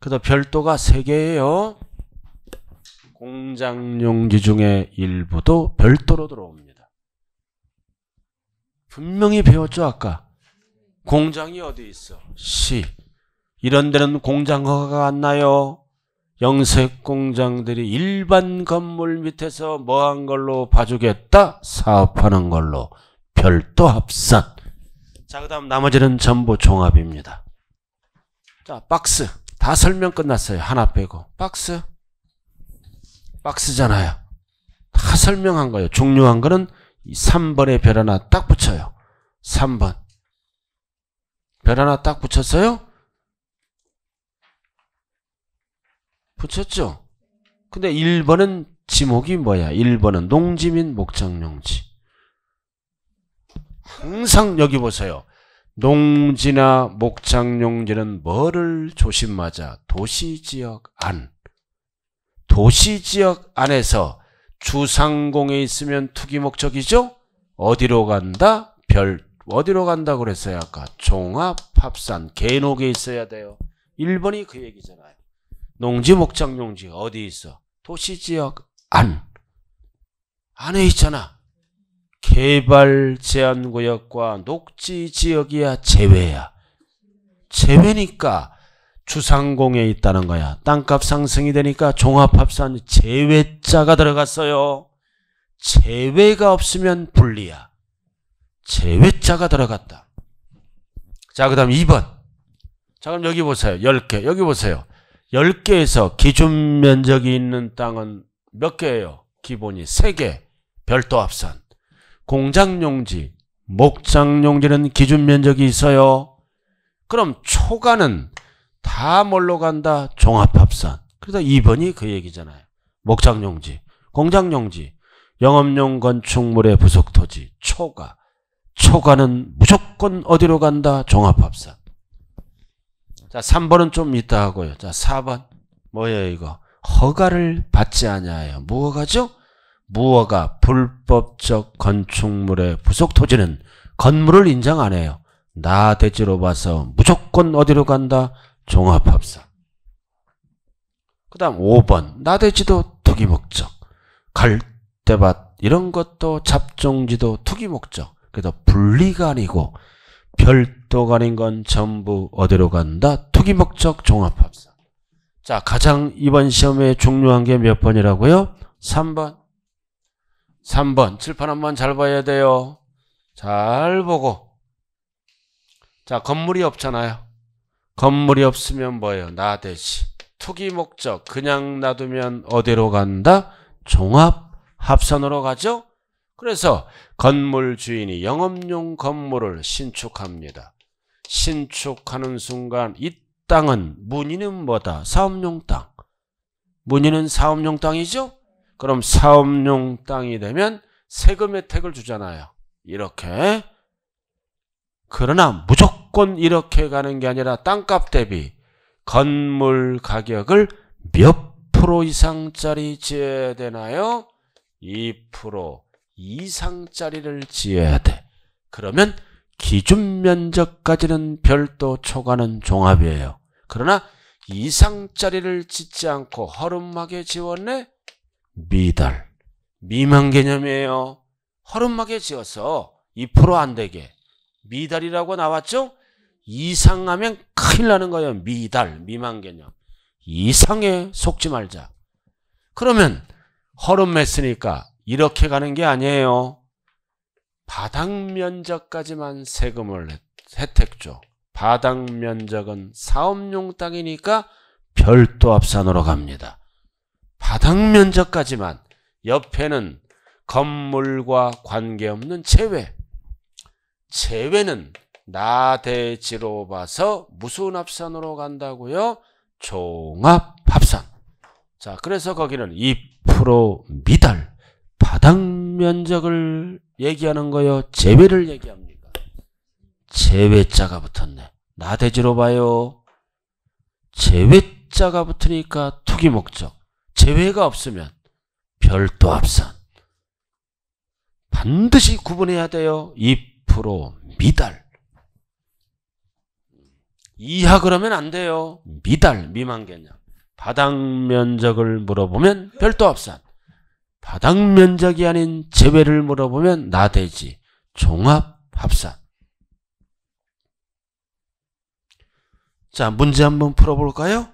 그래서 별도가 3개예요. 공장용기 중에 일부도 별도로 들어옵니다. 분명히 배웠죠 아까. 공장이 어디 있어? 시. 이런 데는 공장 허가가 안 나요. 영색 공장들이 일반 건물 밑에서 뭐 한 걸로 봐주겠다? 사업하는 걸로. 별도 합산. 자, 그 다음 나머지는 전부 종합입니다. 자, 박스. 다 설명 끝났어요. 하나 빼고. 박스. 박스잖아요. 다 설명한 거예요. 중요한 거는 3번에 별 하나 딱 붙여요. 3번. 별 하나 딱 붙였어요? 붙였죠? 근데 1번은 지목이 뭐야? 1번은 농지민 목장용지. 항상 여기 보세요. 농지나 목장용지는 뭐를 조심하자? 도시지역 안. 도시 지역 안에서 주상공에 있으면 투기 목적이죠? 어디로 간다? 별 어디로 간다 그랬어요 아까 종합 합산 개녹에 있어야 돼요 1번이 그 얘기잖아요 농지 목장 용지 어디 있어 도시 지역 안 안에 있잖아 개발 제한 구역과 녹지 지역이야 제외야 제외니까 주상공에 있다는 거야. 땅값 상승이 되니까 종합합산 제외자가 들어갔어요. 제외가 없으면 불리야. 제외자가 들어갔다. 자, 그 다음 2번. 자, 그럼 여기 보세요. 10개. 여기 보세요. 10개에서 기준 면적이 있는 땅은 몇 개예요? 기본이 3개. 별도 합산. 공장용지, 목장용지는 기준 면적이 있어요. 그럼 초과는 다 뭘로 간다? 종합합산. 그래서 2번이 그 얘기잖아요. 목장용지, 공장용지, 영업용 건축물의 부속토지, 초가. 초가는 무조건 어디로 간다? 종합합산. 자, 3번은 좀 이따 하고요. 자, 4번. 뭐예요, 이거? 허가를 받지 아니 무허가죠? 무허가 불법적 건축물의 부속 토지는 건물을 인정 안 해요. 나 대지로 봐서 무조건 어디로 간다? 종합합사. 그 다음 5번 나대지도 투기 목적. 갈대밭 이런 것도 잡종지도 투기 목적. 그래서 분리가 아니고 별도가 아닌 건 전부 어디로 간다? 투기 목적 종합합사. 자 가장 이번 시험에 중요한 게 몇 번이라고요? 3번. 3번 칠판 한번 잘 봐야 돼요. 잘 보고 자 건물이 없잖아요. 건물이 없으면 뭐예요? 나대지. 투기 목적 그냥 놔두면 어디로 간다? 종합 합산으로 가죠? 그래서 건물 주인이 영업용 건물을 신축합니다. 신축하는 순간 이 땅은 문의는 뭐다? 사업용 땅. 문의는 사업용 땅이죠? 그럼 사업용 땅이 되면 세금 혜택을 주잖아요. 이렇게. 그러나 무조건 무조건 이렇게 가는 게 아니라 땅값 대비 건물 가격을 몇 프로 이상짜리 지어야 되나요? 2% 이상짜리를 지어야 돼. 그러면 기준 면적까지는 별도 초과는 종합이에요. 그러나 이상짜리를 짓지 않고 허름하게 지웠네? 미달, 미만 개념이에요. 허름하게 지어서 2%안 되게 미달이라고 나왔죠? 이상하면 큰일 나는 거예요. 미달, 미만 개념. 이상에 속지 말자. 그러면 허름했으니까 이렇게 가는 게 아니에요. 바닥 면적까지만 세금을 혜택 줘. 바닥 면적은 사업용 땅이니까 별도 합산으로 갑니다. 바닥 면적까지만 옆에는 건물과 관계없는 제외. 제외는 나대지로 봐서 무슨 합산으로 간다고요? 종합합산. 자, 그래서 거기는 2% 미달 바닥 면적을 얘기하는 거요. 제외를 얘기합니다. 제외자가 붙었네. 나대지로 봐요. 제외자가 붙으니까 투기 목적. 제외가 없으면 별도 합산. 반드시 구분해야 돼요. 2% 미달. 이하 그러면 안 돼요. 미달 미만 개념. 바닥 면적을 물어보면 별도합산. 바닥 면적이 아닌 제외를 물어보면 나대지. 종합합산. 자, 문제 한번 풀어볼까요?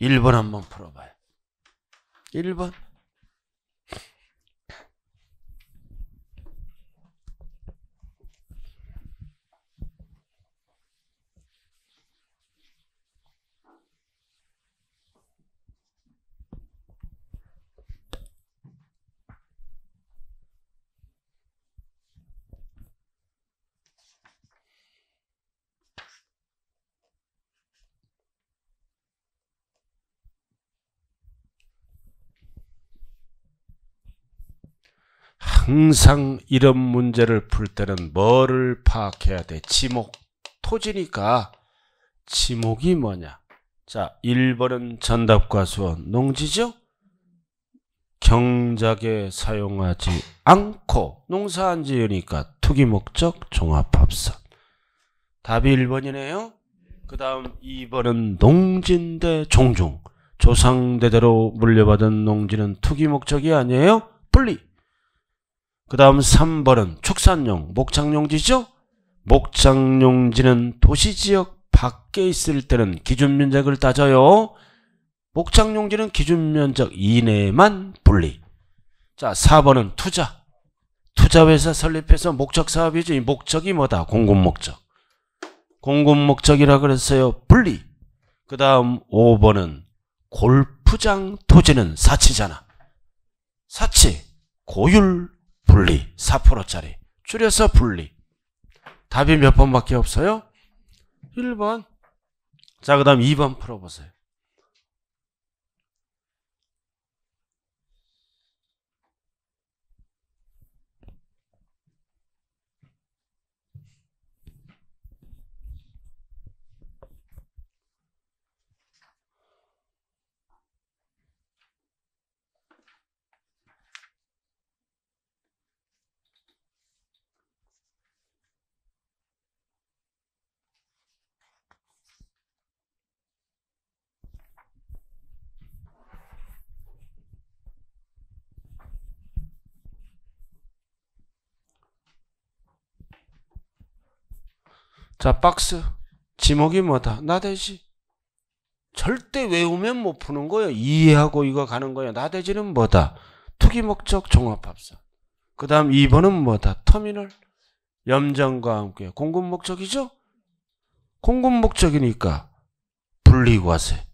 1번 한번 풀어봐요. 1번. 항상 이런 문제를 풀 때는 뭐를 파악해야 돼? 지목. 토지니까 지목이 뭐냐? 자, 1번은 전답과 수원 농지죠? 경작에 사용하지 않고 농사한 지으니까 투기 목적 종합합산. 답이 1번이네요. 그 다음 2번은 농진대 종종. 조상대대로 물려받은 농지는 투기 목적이 아니에요? 분리. 그 다음 3번은 축산용, 목장용지죠? 목장용지는 도시지역 밖에 있을 때는 기준면적을 따져요. 목장용지는 기준면적 이내만 분리. 자, 4번은 투자. 투자회사 설립해서 목적사업이죠. 이 목적이 뭐다? 공급목적. 공급목적이라 그랬어요. 분리. 그 다음 5번은 골프장 토지는 사치잖아. 사치, 고율, 분리. 4%짜리. 줄여서 분리. 답이 몇 번밖에 없어요? 1번. 자, 그 다음 2번 풀어보세요. 자, 박스. 지목이 뭐다? 나대지. 절대 외우면 못 푸는 거예요. 이해하고 이거 가는 거예요. 나대지는 뭐다? 투기 목적 종합합산. 그 다음 2번은 뭐다? 터미널. 염전과 함께. 공급 목적이죠? 공급 목적이니까 분리과세.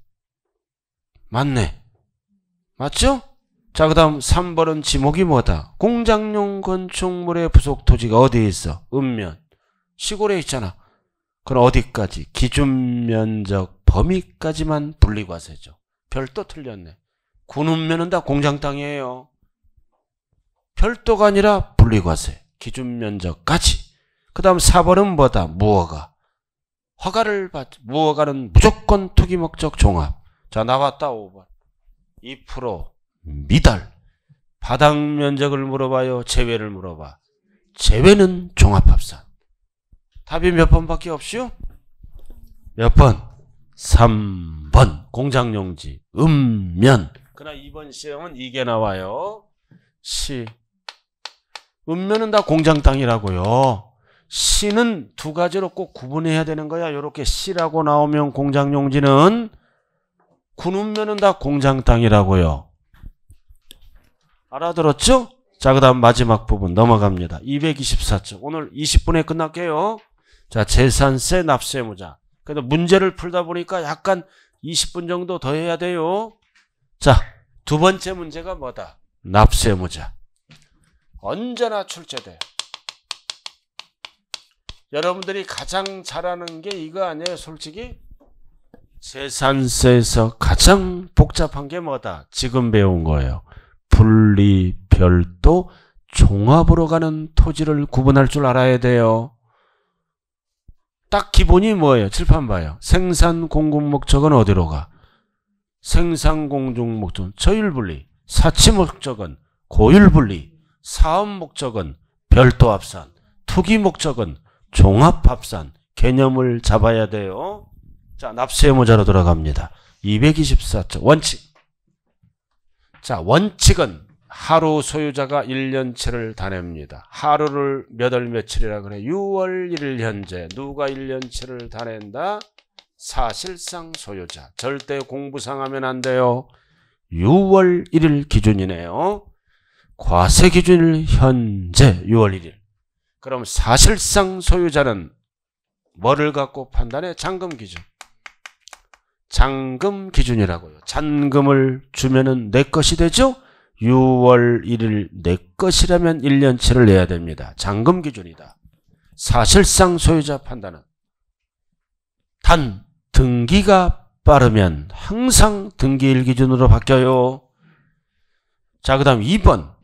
맞네. 맞죠? 자, 그 다음 3번은 지목이 뭐다? 공장용 건축물의 부속 토지가 어디에 있어? 읍면. 시골에 있잖아. 그럼 어디까지? 기준 면적 범위까지만 분리과세죠. 별도 틀렸네. 군읍면은 다 공장 땅이에요. 별도가 아니라 분리과세. 기준 면적까지. 그 다음 4번은 뭐다? 무허가. 허가를 받, 지 무허가는 무조건 투기 목적 종합. 자, 나왔다, 5번. 2% 미달. 바닥 면적을 물어봐요? 제외를 물어봐? 제외는 종합합산. 답이 몇 번밖에 없슈? 몇 번? 3번. 공장용지, 음면. 그러나 이번 시험은 이게 나와요. 시. 음면은 다 공장 땅이라고요. 시는 두 가지로 꼭 구분해야 되는 거야. 이렇게 시라고 나오면 공장용지는 군음면은 다 공장 땅이라고요. 알아들었죠? 자, 그 다음 마지막 부분 넘어갑니다. 224쪽. 오늘 20분에 끝날게요. 자, 재산세 납세 무자 근데 문제를 풀다 보니까 약간 20분 정도 더 해야 돼요. 자, 두 번째 문제가 뭐다? 납세 무자 언제나 출제돼 여러분들이 가장 잘하는 게 이거 아니에요, 솔직히? 재산세에서 가장 복잡한 게 뭐다? 지금 배운 거예요. 분리, 별도, 종합으로 가는 토지를 구분할 줄 알아야 돼요. 딱 기본이 뭐예요? 칠판 봐요. 생산 공급 목적은 어디로 가? 생산 공중 목적은 저율분리, 사치 목적은 고율분리, 사업 목적은 별도 합산, 투기 목적은 종합 합산 개념을 잡아야 돼요. 자, 납세 의무자로 돌아갑니다. 224쪽 원칙. 자, 원칙은 하루 소유자가 1년치를 다냅니다. 하루를 몇월 며칠이라 그래? 6월 1일 현재 누가 1년치를 다낸다? 사실상 소유자. 절대 공부상 하면 안 돼요. 6월 1일 기준이네요. 과세 기준일 현재 6월 1일. 그럼 사실상 소유자는 뭐를 갖고 판단해? 잔금 기준. 잔금 기준이라고요. 잔금을 주면은 내 것이 되죠? 6월 1일 내 것이라면 1년치를 내야 됩니다. 잔금 기준이다. 사실상 소유자 판단은 단 등기가 빠르면 항상 등기일 기준으로 바뀌어요. 자, 그 다음 2번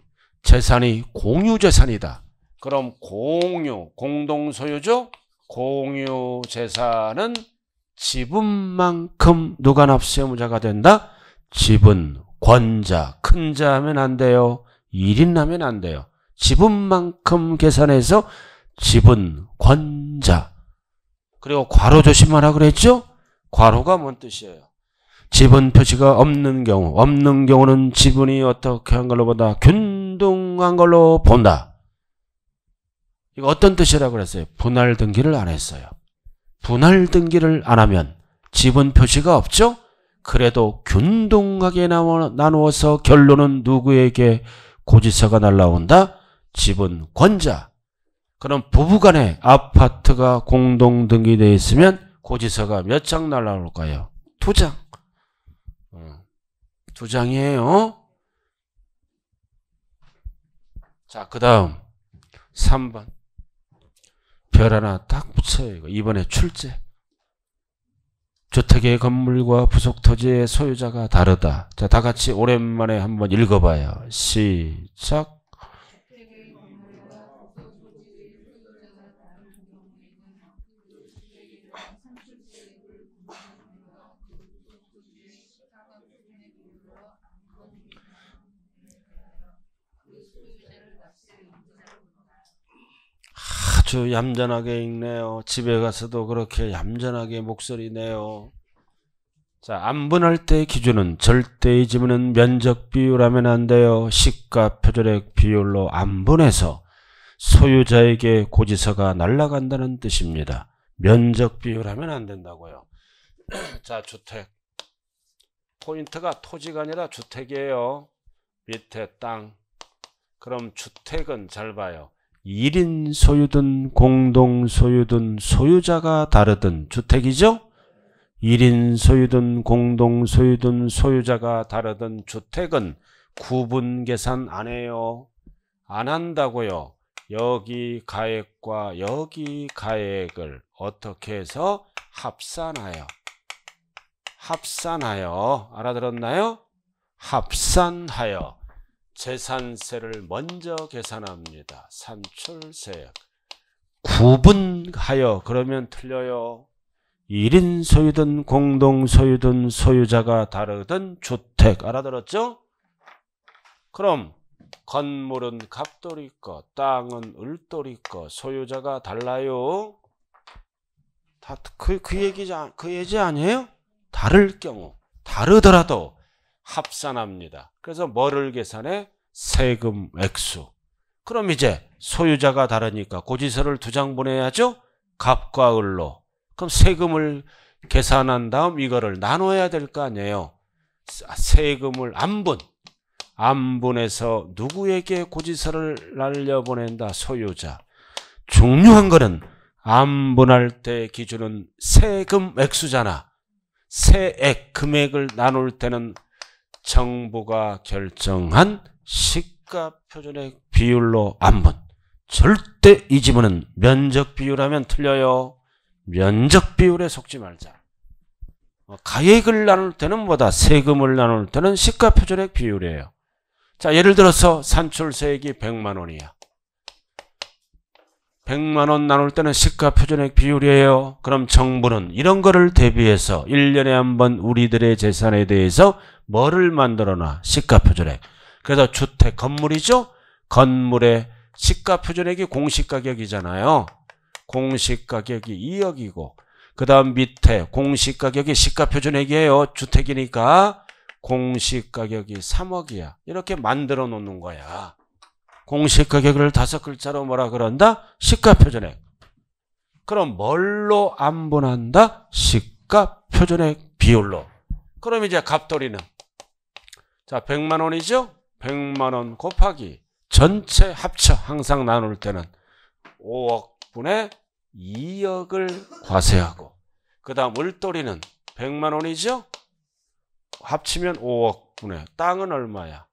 재산이 공유재산이다. 그럼 공유, 공동소유죠? 공유재산은 지분만큼 누가 납세무자가 된다? 지분 권자, 큰자 하면 안 돼요. 1인 하면 안 돼요. 지분만큼 계산해서 지분, 권자. 그리고 괄호 조심하라 그랬죠? 괄호가 뭔 뜻이에요? 지분 표시가 없는 경우, 없는 경우는 지분이 어떻게 한 걸로 본다? 균등한 걸로 본다. 이거 어떤 뜻이라고 그랬어요? 분할 등기를 안 했어요. 분할 등기를 안 하면 지분 표시가 없죠? 그래도 균등하게 나누어서 결론은 누구에게 고지서가 날라온다? 집은 권자. 그럼 부부간에 아파트가 공동 등기돼 있으면 고지서가 몇 장 날라올까요? 두 장. 음, 두 장이에요. 자, 그 다음 3번. 별 하나 딱 붙여요. 이번에 출제. 주택의 건물과 부속 토지의 소유자가 다르다. 자, 다 같이 오랜만에 한번 읽어봐요. 시작. 아주 얌전하게 읽네요. 집에 가서도 그렇게 얌전하게 목소리 내요. 자, 안분할 때의 기준은 절대의 지문은 면적 비율하면 안 돼요. 시가 표절액 비율로 안분해서 소유자에게 고지서가 날라간다는 뜻입니다. 면적 비율하면 안 된다고요. 자, 주택. 포인트가 토지가 아니라 주택이에요. 밑에 땅. 그럼 주택은 잘 봐요. 1인 소유든 공동 소유든 소유자가 다르든 주택이죠? 1인 소유든 공동 소유든 소유자가 다르든 주택은 구분 계산 안 해요. 안 한다고요. 여기 가액과 여기 가액을 어떻게 해서 합산하여 합산하여 알아들었나요? 합산하여 재산세를 먼저 계산합니다. 산출세액. 구분하여 그러면 틀려요. 1인 소유든 공동 소유든 소유자가 다르든 주택 알아들었죠? 그럼 건물은 갑돌이 거, 땅은 을돌이 거, 소유자가 달라요. 다그그 그, 그 얘기자 그 얘기 아니에요? 다를 경우 다르더라도 합산합니다. 그래서 뭐를 계산해? 세금 액수. 그럼 이제 소유자가 다르니까 고지서를 두 장 보내야죠. 갑과 을로. 그럼 세금을 계산한 다음 이거를 나눠야 될 거 아니에요. 아, 세금을 안분. 안분에서 누구에게 고지서를 날려보낸다. 소유자. 중요한 거는 안분할 때 기준은 세금 액수잖아. 세액 금액을 나눌 때는 정부가 결정한 시가표준의 비율로 안분. 절대 이집은 면적 비율하면 틀려요. 면적 비율에 속지 말자. 뭐 가액을 나눌 때는 뭐다? 세금을 나눌 때는 시가표준액 비율이에요. 자, 예를 들어서 산출세액이 100만 원이야. 100만 원 나눌 때는 시가표준액 비율이에요. 그럼 정부는 이런 거를 대비해서 1년에 한 번 우리들의 재산에 대해서 뭐를 만들어놔? 시가표준액. 그래서 주택 건물이죠. 건물의 시가표준액이 공시가격이잖아요. 공시가격이 2억이고 그 다음 밑에 공시가격이 시가표준액이에요. 주택이니까 공시가격이 3억이야. 이렇게 만들어 놓는 거야. 공시 가격을 다섯 글자로 뭐라 그런다? 시가표준액. 그럼 뭘로 안분한다? 시가표준액 비율로. 그럼 이제 값돌이는 자 100만 원이죠? 100만 원 곱하기 전체 합쳐 항상 나눌 때는 5억분의 2억을 과세하고 그 다음 을돌이는 100만 원이죠? 합치면 5억분의 땅은 얼마야?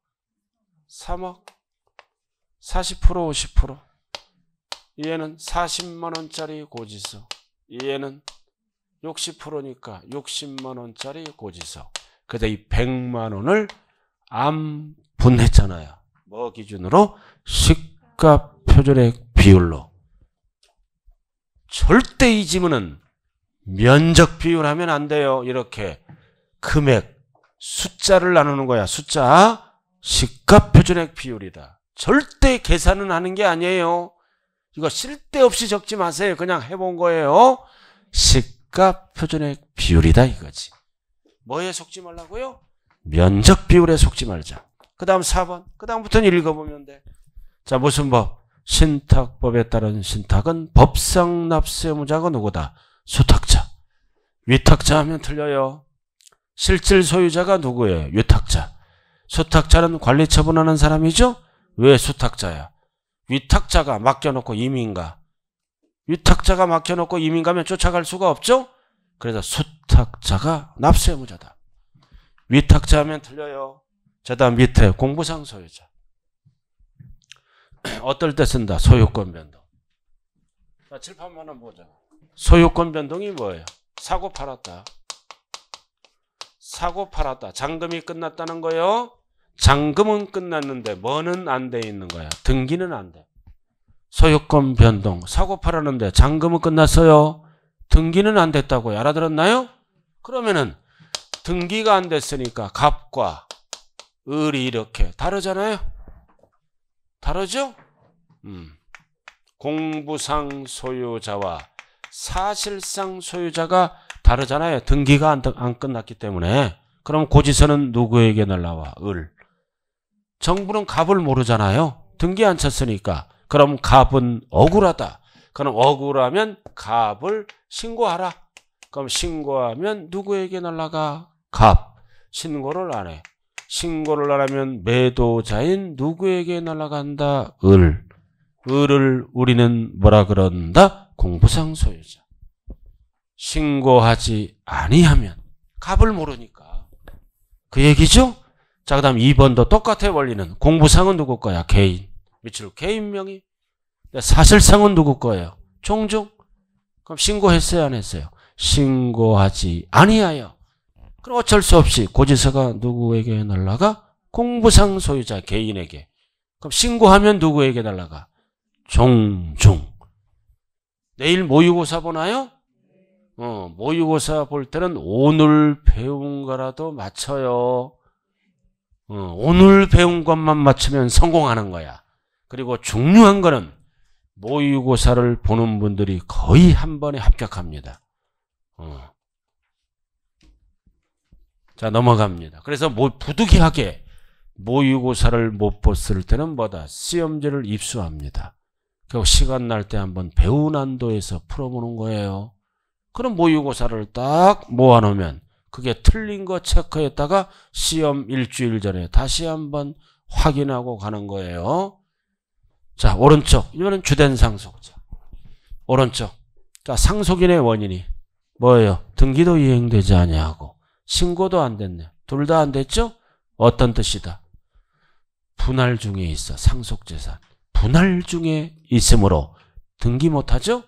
3억 40% 50% 얘는 40만원짜리 고지서 얘는 60%니까 60만원짜리 고지서 그래서 이 100만원을 암 분했잖아요 뭐 기준으로? 시가표준액 비율로 절대 이 지문은 면적 비율하면 안 돼요 이렇게 금액 숫자를 나누는 거야 숫자 시가표준액 비율이다 절대 계산은 하는 게 아니에요. 이거 쓸데없이 적지 마세요. 그냥 해본 거예요. 시가 표준의 비율이다 이거지. 뭐에 속지 말라고요? 면적 비율에 속지 말자. 그 다음 4번. 그 다음부터는 읽어보면 돼. 자, 무슨 법? 신탁법에 따른 신탁은 법상 납세 무자가 누구다? 수탁자. 위탁자 하면 틀려요. 실질 소유자가 누구예요? 위탁자. 수탁자는 관리 처분하는 사람이죠? 왜 수탁자야? 위탁자가 맡겨놓고 이민가 위탁자가 맡겨놓고 이민가면 쫓아갈 수가 없죠? 그래서 수탁자가 납세 의무자다. 위탁자 하면 틀려요. 재단 밑에 공부상 소유자. 어떨 때 쓴다? 소유권 변동. 자, 칠판만 원 보자. 소유권 변동이 뭐예요? 사고 팔았다. 사고 팔았다. 잔금이 끝났다는 거예요. 잔금은 끝났는데 뭐는 안 돼 있는 거야. 등기는 안 돼. 소유권 변동, 사고 팔았는데 잔금은 끝났어요. 등기는 안 됐다고요. 알아들었나요? 그러면은 등기가 안 됐으니까 갑과 을이 이렇게 다르잖아요. 다르죠? 음. 공부상 소유자와 사실상 소유자가 다르잖아요. 등기가 안, 안 끝났기 때문에. 그럼 고지서는 누구에게 날라와? 을. 정부는 갑을 모르잖아요. 등기 안 쳤으니까. 그럼 갑은 억울하다. 그럼 억울하면 갑을 신고하라. 그럼 신고하면 누구에게 날라가? 갑. 신고를 안 해. 신고를 안 하면 매도자인 누구에게 날라간다? 을. 을을 우리는 뭐라 그런다? 공부상 소유자. 신고하지 아니하면 갑을 모르니까. 그 얘기죠? 자, 그 다음 2번도 똑같아 원리는. 공부상은 누구 거야? 개인. 밑으로 개인 명의. 사실상은 누구 거예요? 종종. 그럼 신고했어요? 안 했어요? 신고하지 아니하여. 그럼 어쩔 수 없이 고지서가 누구에게 날라가? 공부상 소유자 개인에게. 그럼 신고하면 누구에게 날라가? 종종. 내일 모의고사 보나요? 어, 모의고사 볼 때는 오늘 배운 거라도 맞춰요. 어, 오늘 배운 것만 맞추면 성공하는 거야. 그리고 중요한 거는 모의고사를 보는 분들이 거의 한 번에 합격합니다. 어. 자 넘어갑니다. 그래서 뭐 부득이하게 모의고사를 못 봤을 때는 뭐다 시험지를 입수합니다. 결국 그 시간 날 때 한번 배운 난도에서 풀어보는 거예요. 그럼 모의고사를 딱 모아놓으면 그게 틀린 거 체크했다가 시험 일주일 전에 다시 한번 확인하고 가는 거예요. 자, 오른쪽. 이거는 주된 상속자. 오른쪽. 자, 상속인의 원인이 뭐예요? 등기도 이행되지 아니고 신고도 안 됐네. 둘 다 안 됐죠? 어떤 뜻이다? 분할 중에 있어. 상속재산. 분할 중에 있으므로 등기 못하죠?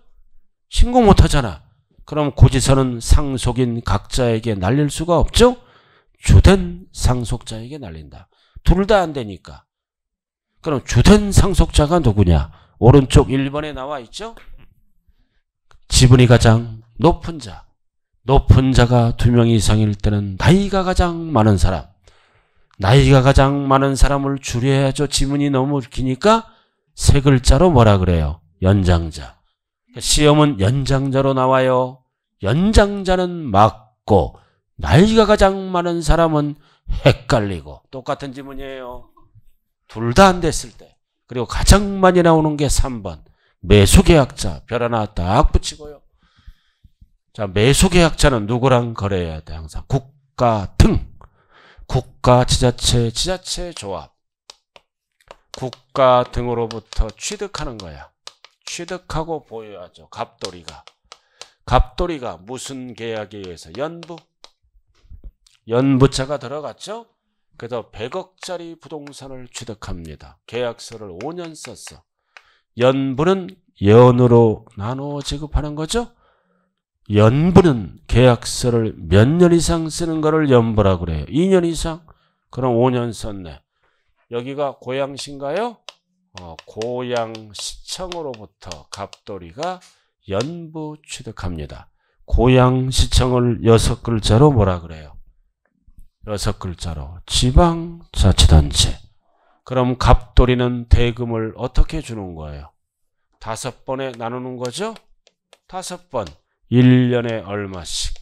신고 못하잖아. 그럼 고지서는 상속인 각자에게 날릴 수가 없죠? 주된 상속자에게 날린다. 둘 다 안 되니까. 그럼 주된 상속자가 누구냐? 오른쪽 1번에 나와 있죠? 지분이 가장 높은 자. 높은 자가 두 명 이상일 때는 나이가 가장 많은 사람. 나이가 가장 많은 사람을 줄여야죠. 지문이 너무 기니까 세 글자로 뭐라 그래요? 연장자. 시험은 연장자로 나와요. 연장자는 맞고 나이가 가장 많은 사람은 헷갈리고 똑같은 지문이에요. 둘 다 안 됐을 때. 그리고 가장 많이 나오는 게 3번. 매수계약자 별 하나 딱 붙이고요. 자 매수계약자는 누구랑 거래해야 돼 항상 국가 등 국가 지자체 지자체 조합 국가 등으로부터 취득하는 거야. 취득하고 보유하죠. 갑돌이가. 갑돌이가 무슨 계약에 의해서 연부? 연부차가 들어갔죠? 그래서 100억짜리 부동산을 취득합니다. 계약서를 5년 썼어. 연부는 연으로 나눠 지급하는 거죠? 연부는 계약서를 몇 년 이상 쓰는 거를 연부라 그래요. 2년 이상? 그럼 5년 썼네. 여기가 고향신가요 어, 고양시청으로부터 갑돌이가 연부 취득합니다. 고양시청을 여섯 글자로 뭐라 그래요? 여섯 글자로 지방자치단체. 그럼 갑돌이는 대금을 어떻게 주는 거예요? 다섯 번에 나누는 거죠? 다섯 번. 1년에 얼마씩.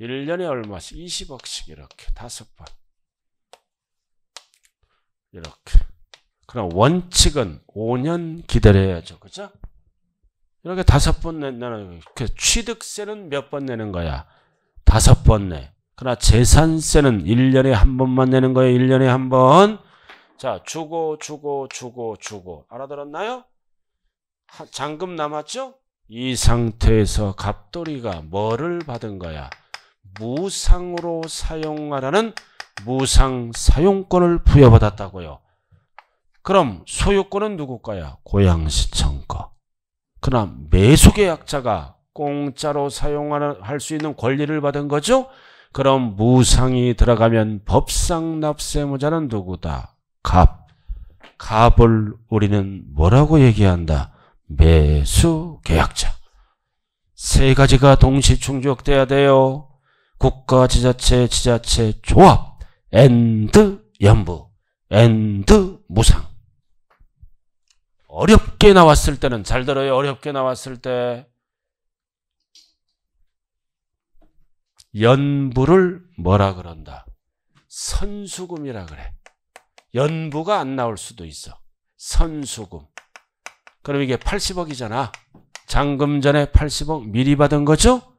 1년에 얼마씩. 20억씩 이렇게 다섯 번. 이렇게. 그럼 원칙은 5년 기다려야죠. 그죠? 이렇게 다섯 번 낸다는, 그 취득세는 몇 번 내는 거야? 다섯 번 내. 그러나 재산세는 1년에 한 번만 내는 거예 1년에 한 번. 자, 주고, 주고, 주고, 주고. 알아들었나요? 잔금 남았죠? 이 상태에서 갑돌이가 뭐를 받은 거야? 무상으로 사용하라는 무상 사용권을 부여받았다고요. 그럼 소유권은 누구 거야? 고양시청 거. 그러나 매수계약자가 공짜로 사용할 수 있는 권리를 받은 거죠? 그럼 무상이 들어가면 법상 납세무자는 누구다? 갑. 갑을 우리는 뭐라고 얘기한다? 매수계약자. 세 가지가 동시 충족돼야 돼요. 국가, 지자체, 지자체, 조합, 엔드 연부, 엔드 무상. 어렵게 나왔을 때는 잘 들어요. 어렵게 나왔을 때 연부를 뭐라 그런다? 선수금이라 그래. 연부가 안 나올 수도 있어. 선수금. 그럼 이게 80억이잖아. 잔금 전에 80억 미리 받은 거죠?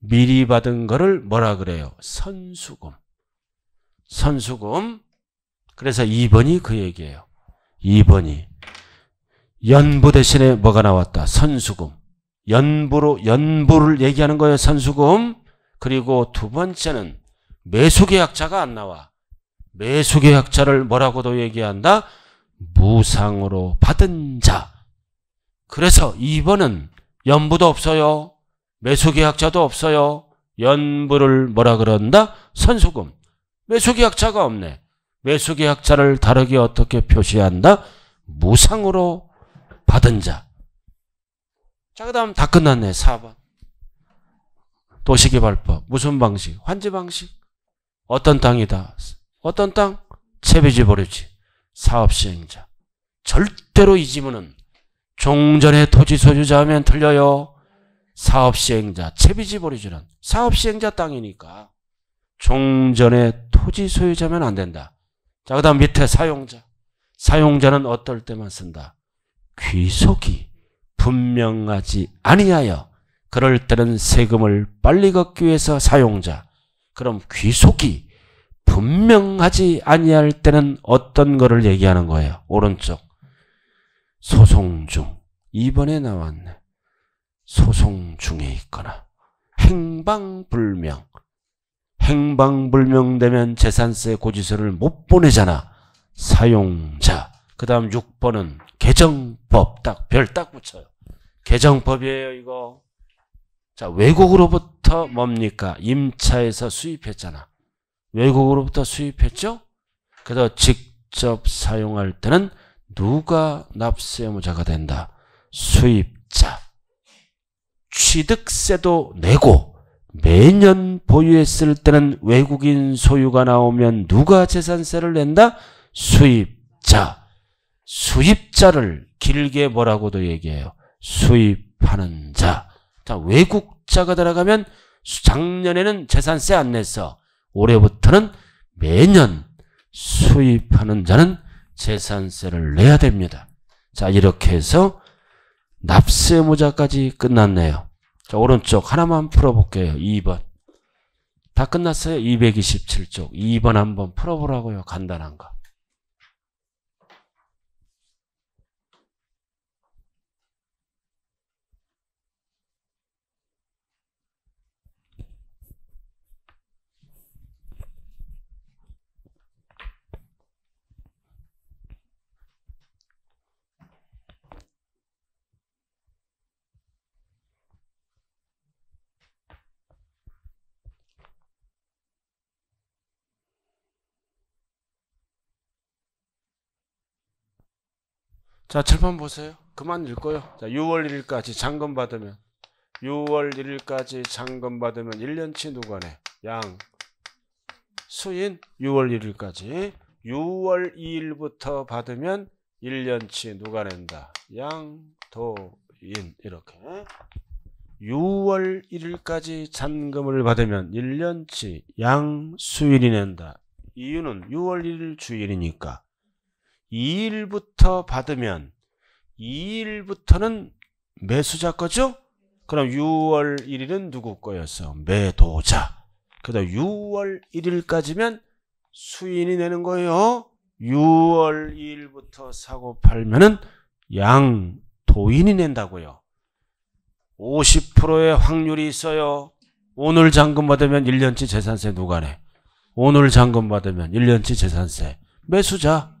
미리 받은 거를 뭐라 그래요? 선수금. 선수금. 그래서 2번이 그 얘기예요. 2번이. 연부 대신에 뭐가 나왔다? 선수금. 연부로 연부를 얘기하는 거예요. 선수금. 그리고 두 번째는 매수계약자가 안 나와. 매수계약자를 뭐라고도 얘기한다? 무상으로 받은 자. 그래서 2번은 연부도 없어요. 매수계약자도 없어요. 연부를 뭐라 그런다? 선수금. 매수계약자가 없네. 매수계약자를 다르게 어떻게 표시한다? 무상으로 받은 자. 자, 그 다음 다 끝났네. 4번. 도시개발법. 무슨 방식? 환지 방식. 어떤 땅이다. 어떤 땅? 채비지보류지. 사업시행자. 절대로 이 지문은 종전의 토지 소유자 하면 틀려요. 사업시행자. 채비지보류지는 사업시행자 땅이니까 종전의 토지 소유자면 안 된다. 자, 그 다음 밑에 사용자. 사용자는 어떨 때만 쓴다. 귀속이 분명하지 아니하여 그럴 때는 세금을 빨리 걷기 위해서 사용자 그럼 귀속이 분명하지 아니할 때는 어떤 거를 얘기하는 거예요? 오른쪽 소송 중 이번에 나왔네 소송 중에 있거나 행방불명 행방불명되면 재산세 고지서를 못 보내잖아 사용자 그 다음 6번은 개정법. 딱, 별 딱 붙여요. 개정법이에요, 이거. 자, 외국으로부터 뭡니까? 임차에서 수입했잖아. 외국으로부터 수입했죠? 그래서 직접 사용할 때는 누가 납세 무자가 된다? 수입자. 취득세도 내고 매년 보유했을 때는 외국인 소유가 나오면 누가 재산세를 낸다? 수입자. 수입자를 길게 뭐라고도 얘기해요. 수입하는 자. 자, 외국자가 들어가면 작년에는 재산세 안 냈어. 올해부터는 매년 수입하는 자는 재산세를 내야 됩니다. 자, 이렇게 해서 납세 무자까지 끝났네요. 자, 오른쪽 하나만 풀어볼게요. 2번. 다 끝났어요. 227쪽. 2번 한번 풀어보라고요. 간단한 거. 자, 철판 보세요. 그만 읽고요. 자, 6월 1일까지 잔금 받으면 6월 1일까지 잔금 받으면 1년치 누가 내? 양. 수인 6월 1일까지 6월 2일부터 받으면 1년치 누가 낸다? 양, 도, 인 이렇게 6월 1일까지 잔금을 받으면 1년치 양수일이 낸다. 이유는 6월 1일 주일이니까 2일부터 받으면 2일부터는 매수자 거죠? 그럼 6월 1일은 누구 거였어? 매도자. 그다음 6월 1일까지면 수인이 내는 거예요. 6월 2일부터 사고 팔면은 양 도인이 낸다고요. 50%의 확률이 있어요. 오늘 잔금 받으면 1년치 재산세 누가 내? 오늘 잔금 받으면 1년치 재산세 매수자.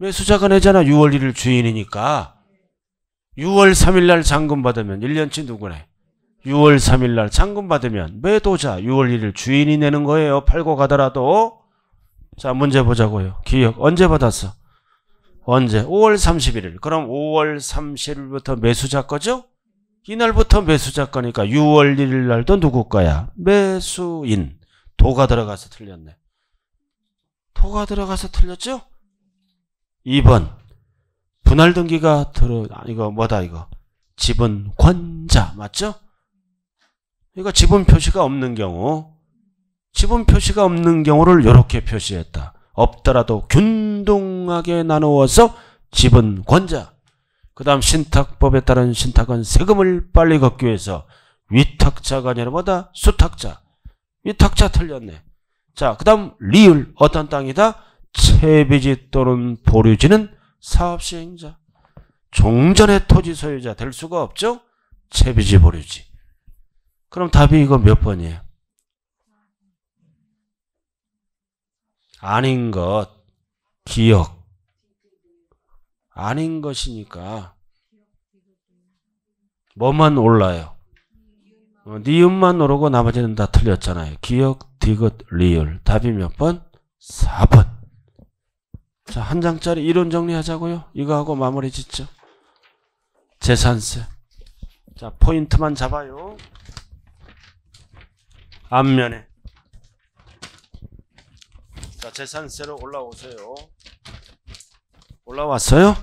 매수자가 내잖아. 6월 1일 주인이니까. 6월 3일 날 잔금 받으면 1년치 누구네? 6월 3일 날 잔금 받으면 매도자 6월 1일 주인이 내는 거예요. 팔고 가더라도. 자, 문제 보자고요. 기억 언제 받았어? 언제? 5월 31일. 그럼 5월 31일부터 매수자 거죠? 이날부터 매수자 거니까 6월 1일 날도 누구 거야? 매수인. 도가 들어가서 틀렸네. 도가 들어가서 틀렸죠? 2번 분할 등기가 들어 아, 이거 뭐다 이거 지분 권자 맞죠? 그러 지분 표시가 없는 경우 지분 표시가 없는 경우를 이렇게 표시했다. 없더라도 균등하게 나누어서 지분 권자 그 다음 신탁법에 따른 신탁은 세금을 빨리 걷기 위해서 위탁자가 아니라 뭐다? 수탁자 위탁자 틀렸네. 자, 그 다음 리을 어떤 땅이다? 채비지 또는 보류지는 사업시행자 종전의 토지 소유자 될 수가 없죠. 채비지 보류지. 그럼 답이 이거 몇 번이에요? 아닌 것, 기억. 아닌 것이니까 뭐만 올라요? 어, 니은만 오르고 나머지는 다 틀렸잖아요. 기억, 디귿, 리을. 답이 몇 번? 4번. 자, 한 장짜리 이론 정리하자고요. 이거 하고 마무리 짓죠. 재산세. 자, 포인트만 잡아요. 앞면에. 자, 재산세로 올라오세요. 올라왔어요?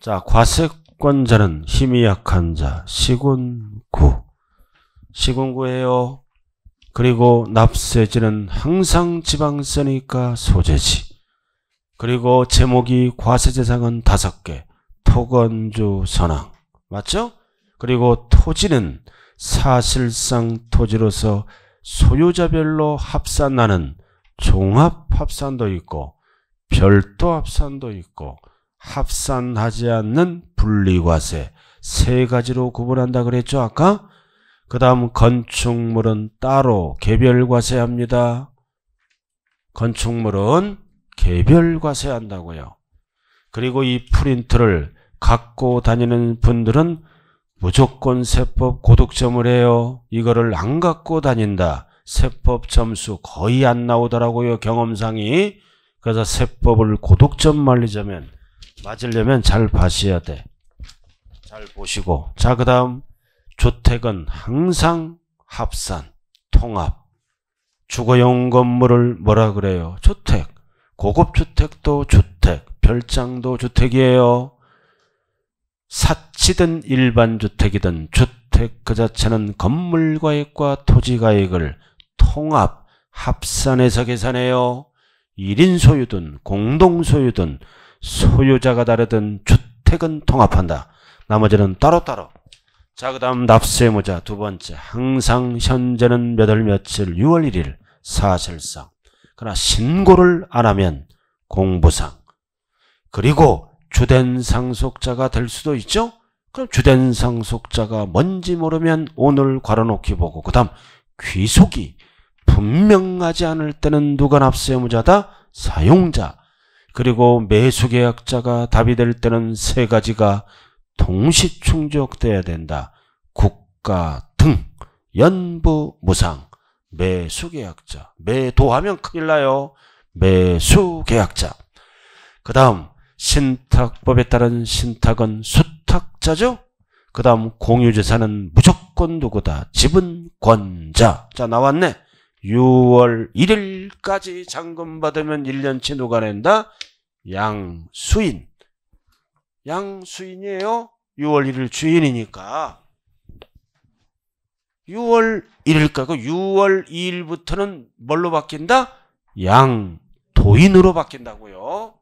자, 과세권자는 힘이 약한 자, 시군구. 시군구예요. 그리고 납세지는 항상 지방세니까 소재지. 그리고 제목이 과세제상은 다섯 개, 토건주 선왕 맞죠? 그리고 토지는 사실상 토지로서 소유자별로 합산나는 종합합산도 있고 별도 합산도 있고 합산하지 않는 분리과세 세 가지로 구분한다 그랬죠 아까? 그 다음 건축물은 따로 개별과세합니다. 건축물은 개별 과세한다고요. 그리고 이 프린트를 갖고 다니는 분들은 무조건 세법 고득점을 해요. 이거를 안 갖고 다닌다. 세법 점수 거의 안 나오더라고요. 경험상이. 그래서 세법을 고득점 말리자면 맞으려면 잘 봐셔야 돼. 잘 보시고 자그 다음 주택은 항상 합산, 통합 주거용 건물을 뭐라 그래요? 주택 고급주택도 주택, 별장도 주택이에요. 사치든 일반 주택이든 주택 그 자체는 건물가액과 토지가액을 통합, 합산해서 계산해요. 1인 소유든 공동 소유든 소유자가 다르든 주택은 통합한다. 나머지는 따로따로. 자, 그 다음 납세모자두 번째. 항상 현재는 몇 월 며칠 6월 1일 사실상 그러나 신고를 안 하면 공부상 그리고 주된 상속자가 될 수도 있죠. 그럼 주된 상속자가 뭔지 모르면 오늘 괄호놓기 보고 그 다음 귀속이 분명하지 않을 때는 누가 납세 의무자다? 사용자. 그리고 매수계약자가 답이 될 때는 세 가지가 동시 충족돼야 된다. 국가 등 연부 무상. 매수계약자. 매도하면 큰일 나요. 매수계약자. 그 다음 신탁법에 따른 신탁은 수탁자죠. 그 다음 공유재산은 무조건 누구다. 집은 권자자 나왔네. 6월 1일까지 잔금 받으면 1년치 누가 낸다? 양수인. 양수인이에요. 6월 1일 주인이니까. 6월 1일까? 그 6월 2일부터는 뭘로 바뀐다? 양도인으로 바뀐다고요.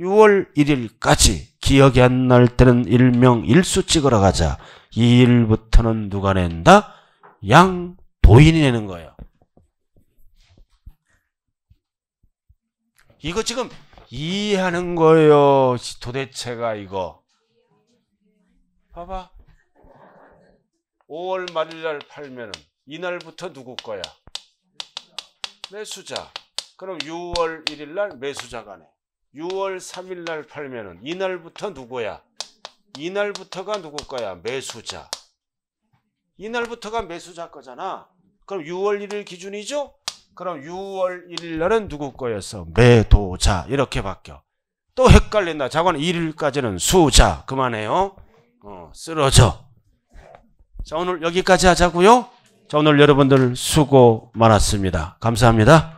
6월 1일까지 기억이 안 날 때는 일명 일수 찍으러 가자. 2일부터는 누가 낸다? 양도인이 내는 거예요. 이거 지금 이해하는 거예요. 도대체가 이거. 봐봐. 5월 말일날 팔면은 이날부터 누구 거야? 매수자. 그럼 6월 1일날 매수자가네. 6월 3일날 팔면은 이날부터 누구야? 이날부터가 누구 거야? 매수자. 이날부터가 매수자 거잖아. 그럼 6월 1일 기준이죠? 그럼 6월 1일 날은 누구 거였어? 매도자 이렇게 바뀌어. 또 헷갈린다. 자관 1일까지는 수자 그만해요. 어, 쓰러져. 자, 오늘 여기까지 하자고요. 자, 오늘 여러분들 수고 많았습니다. 감사합니다.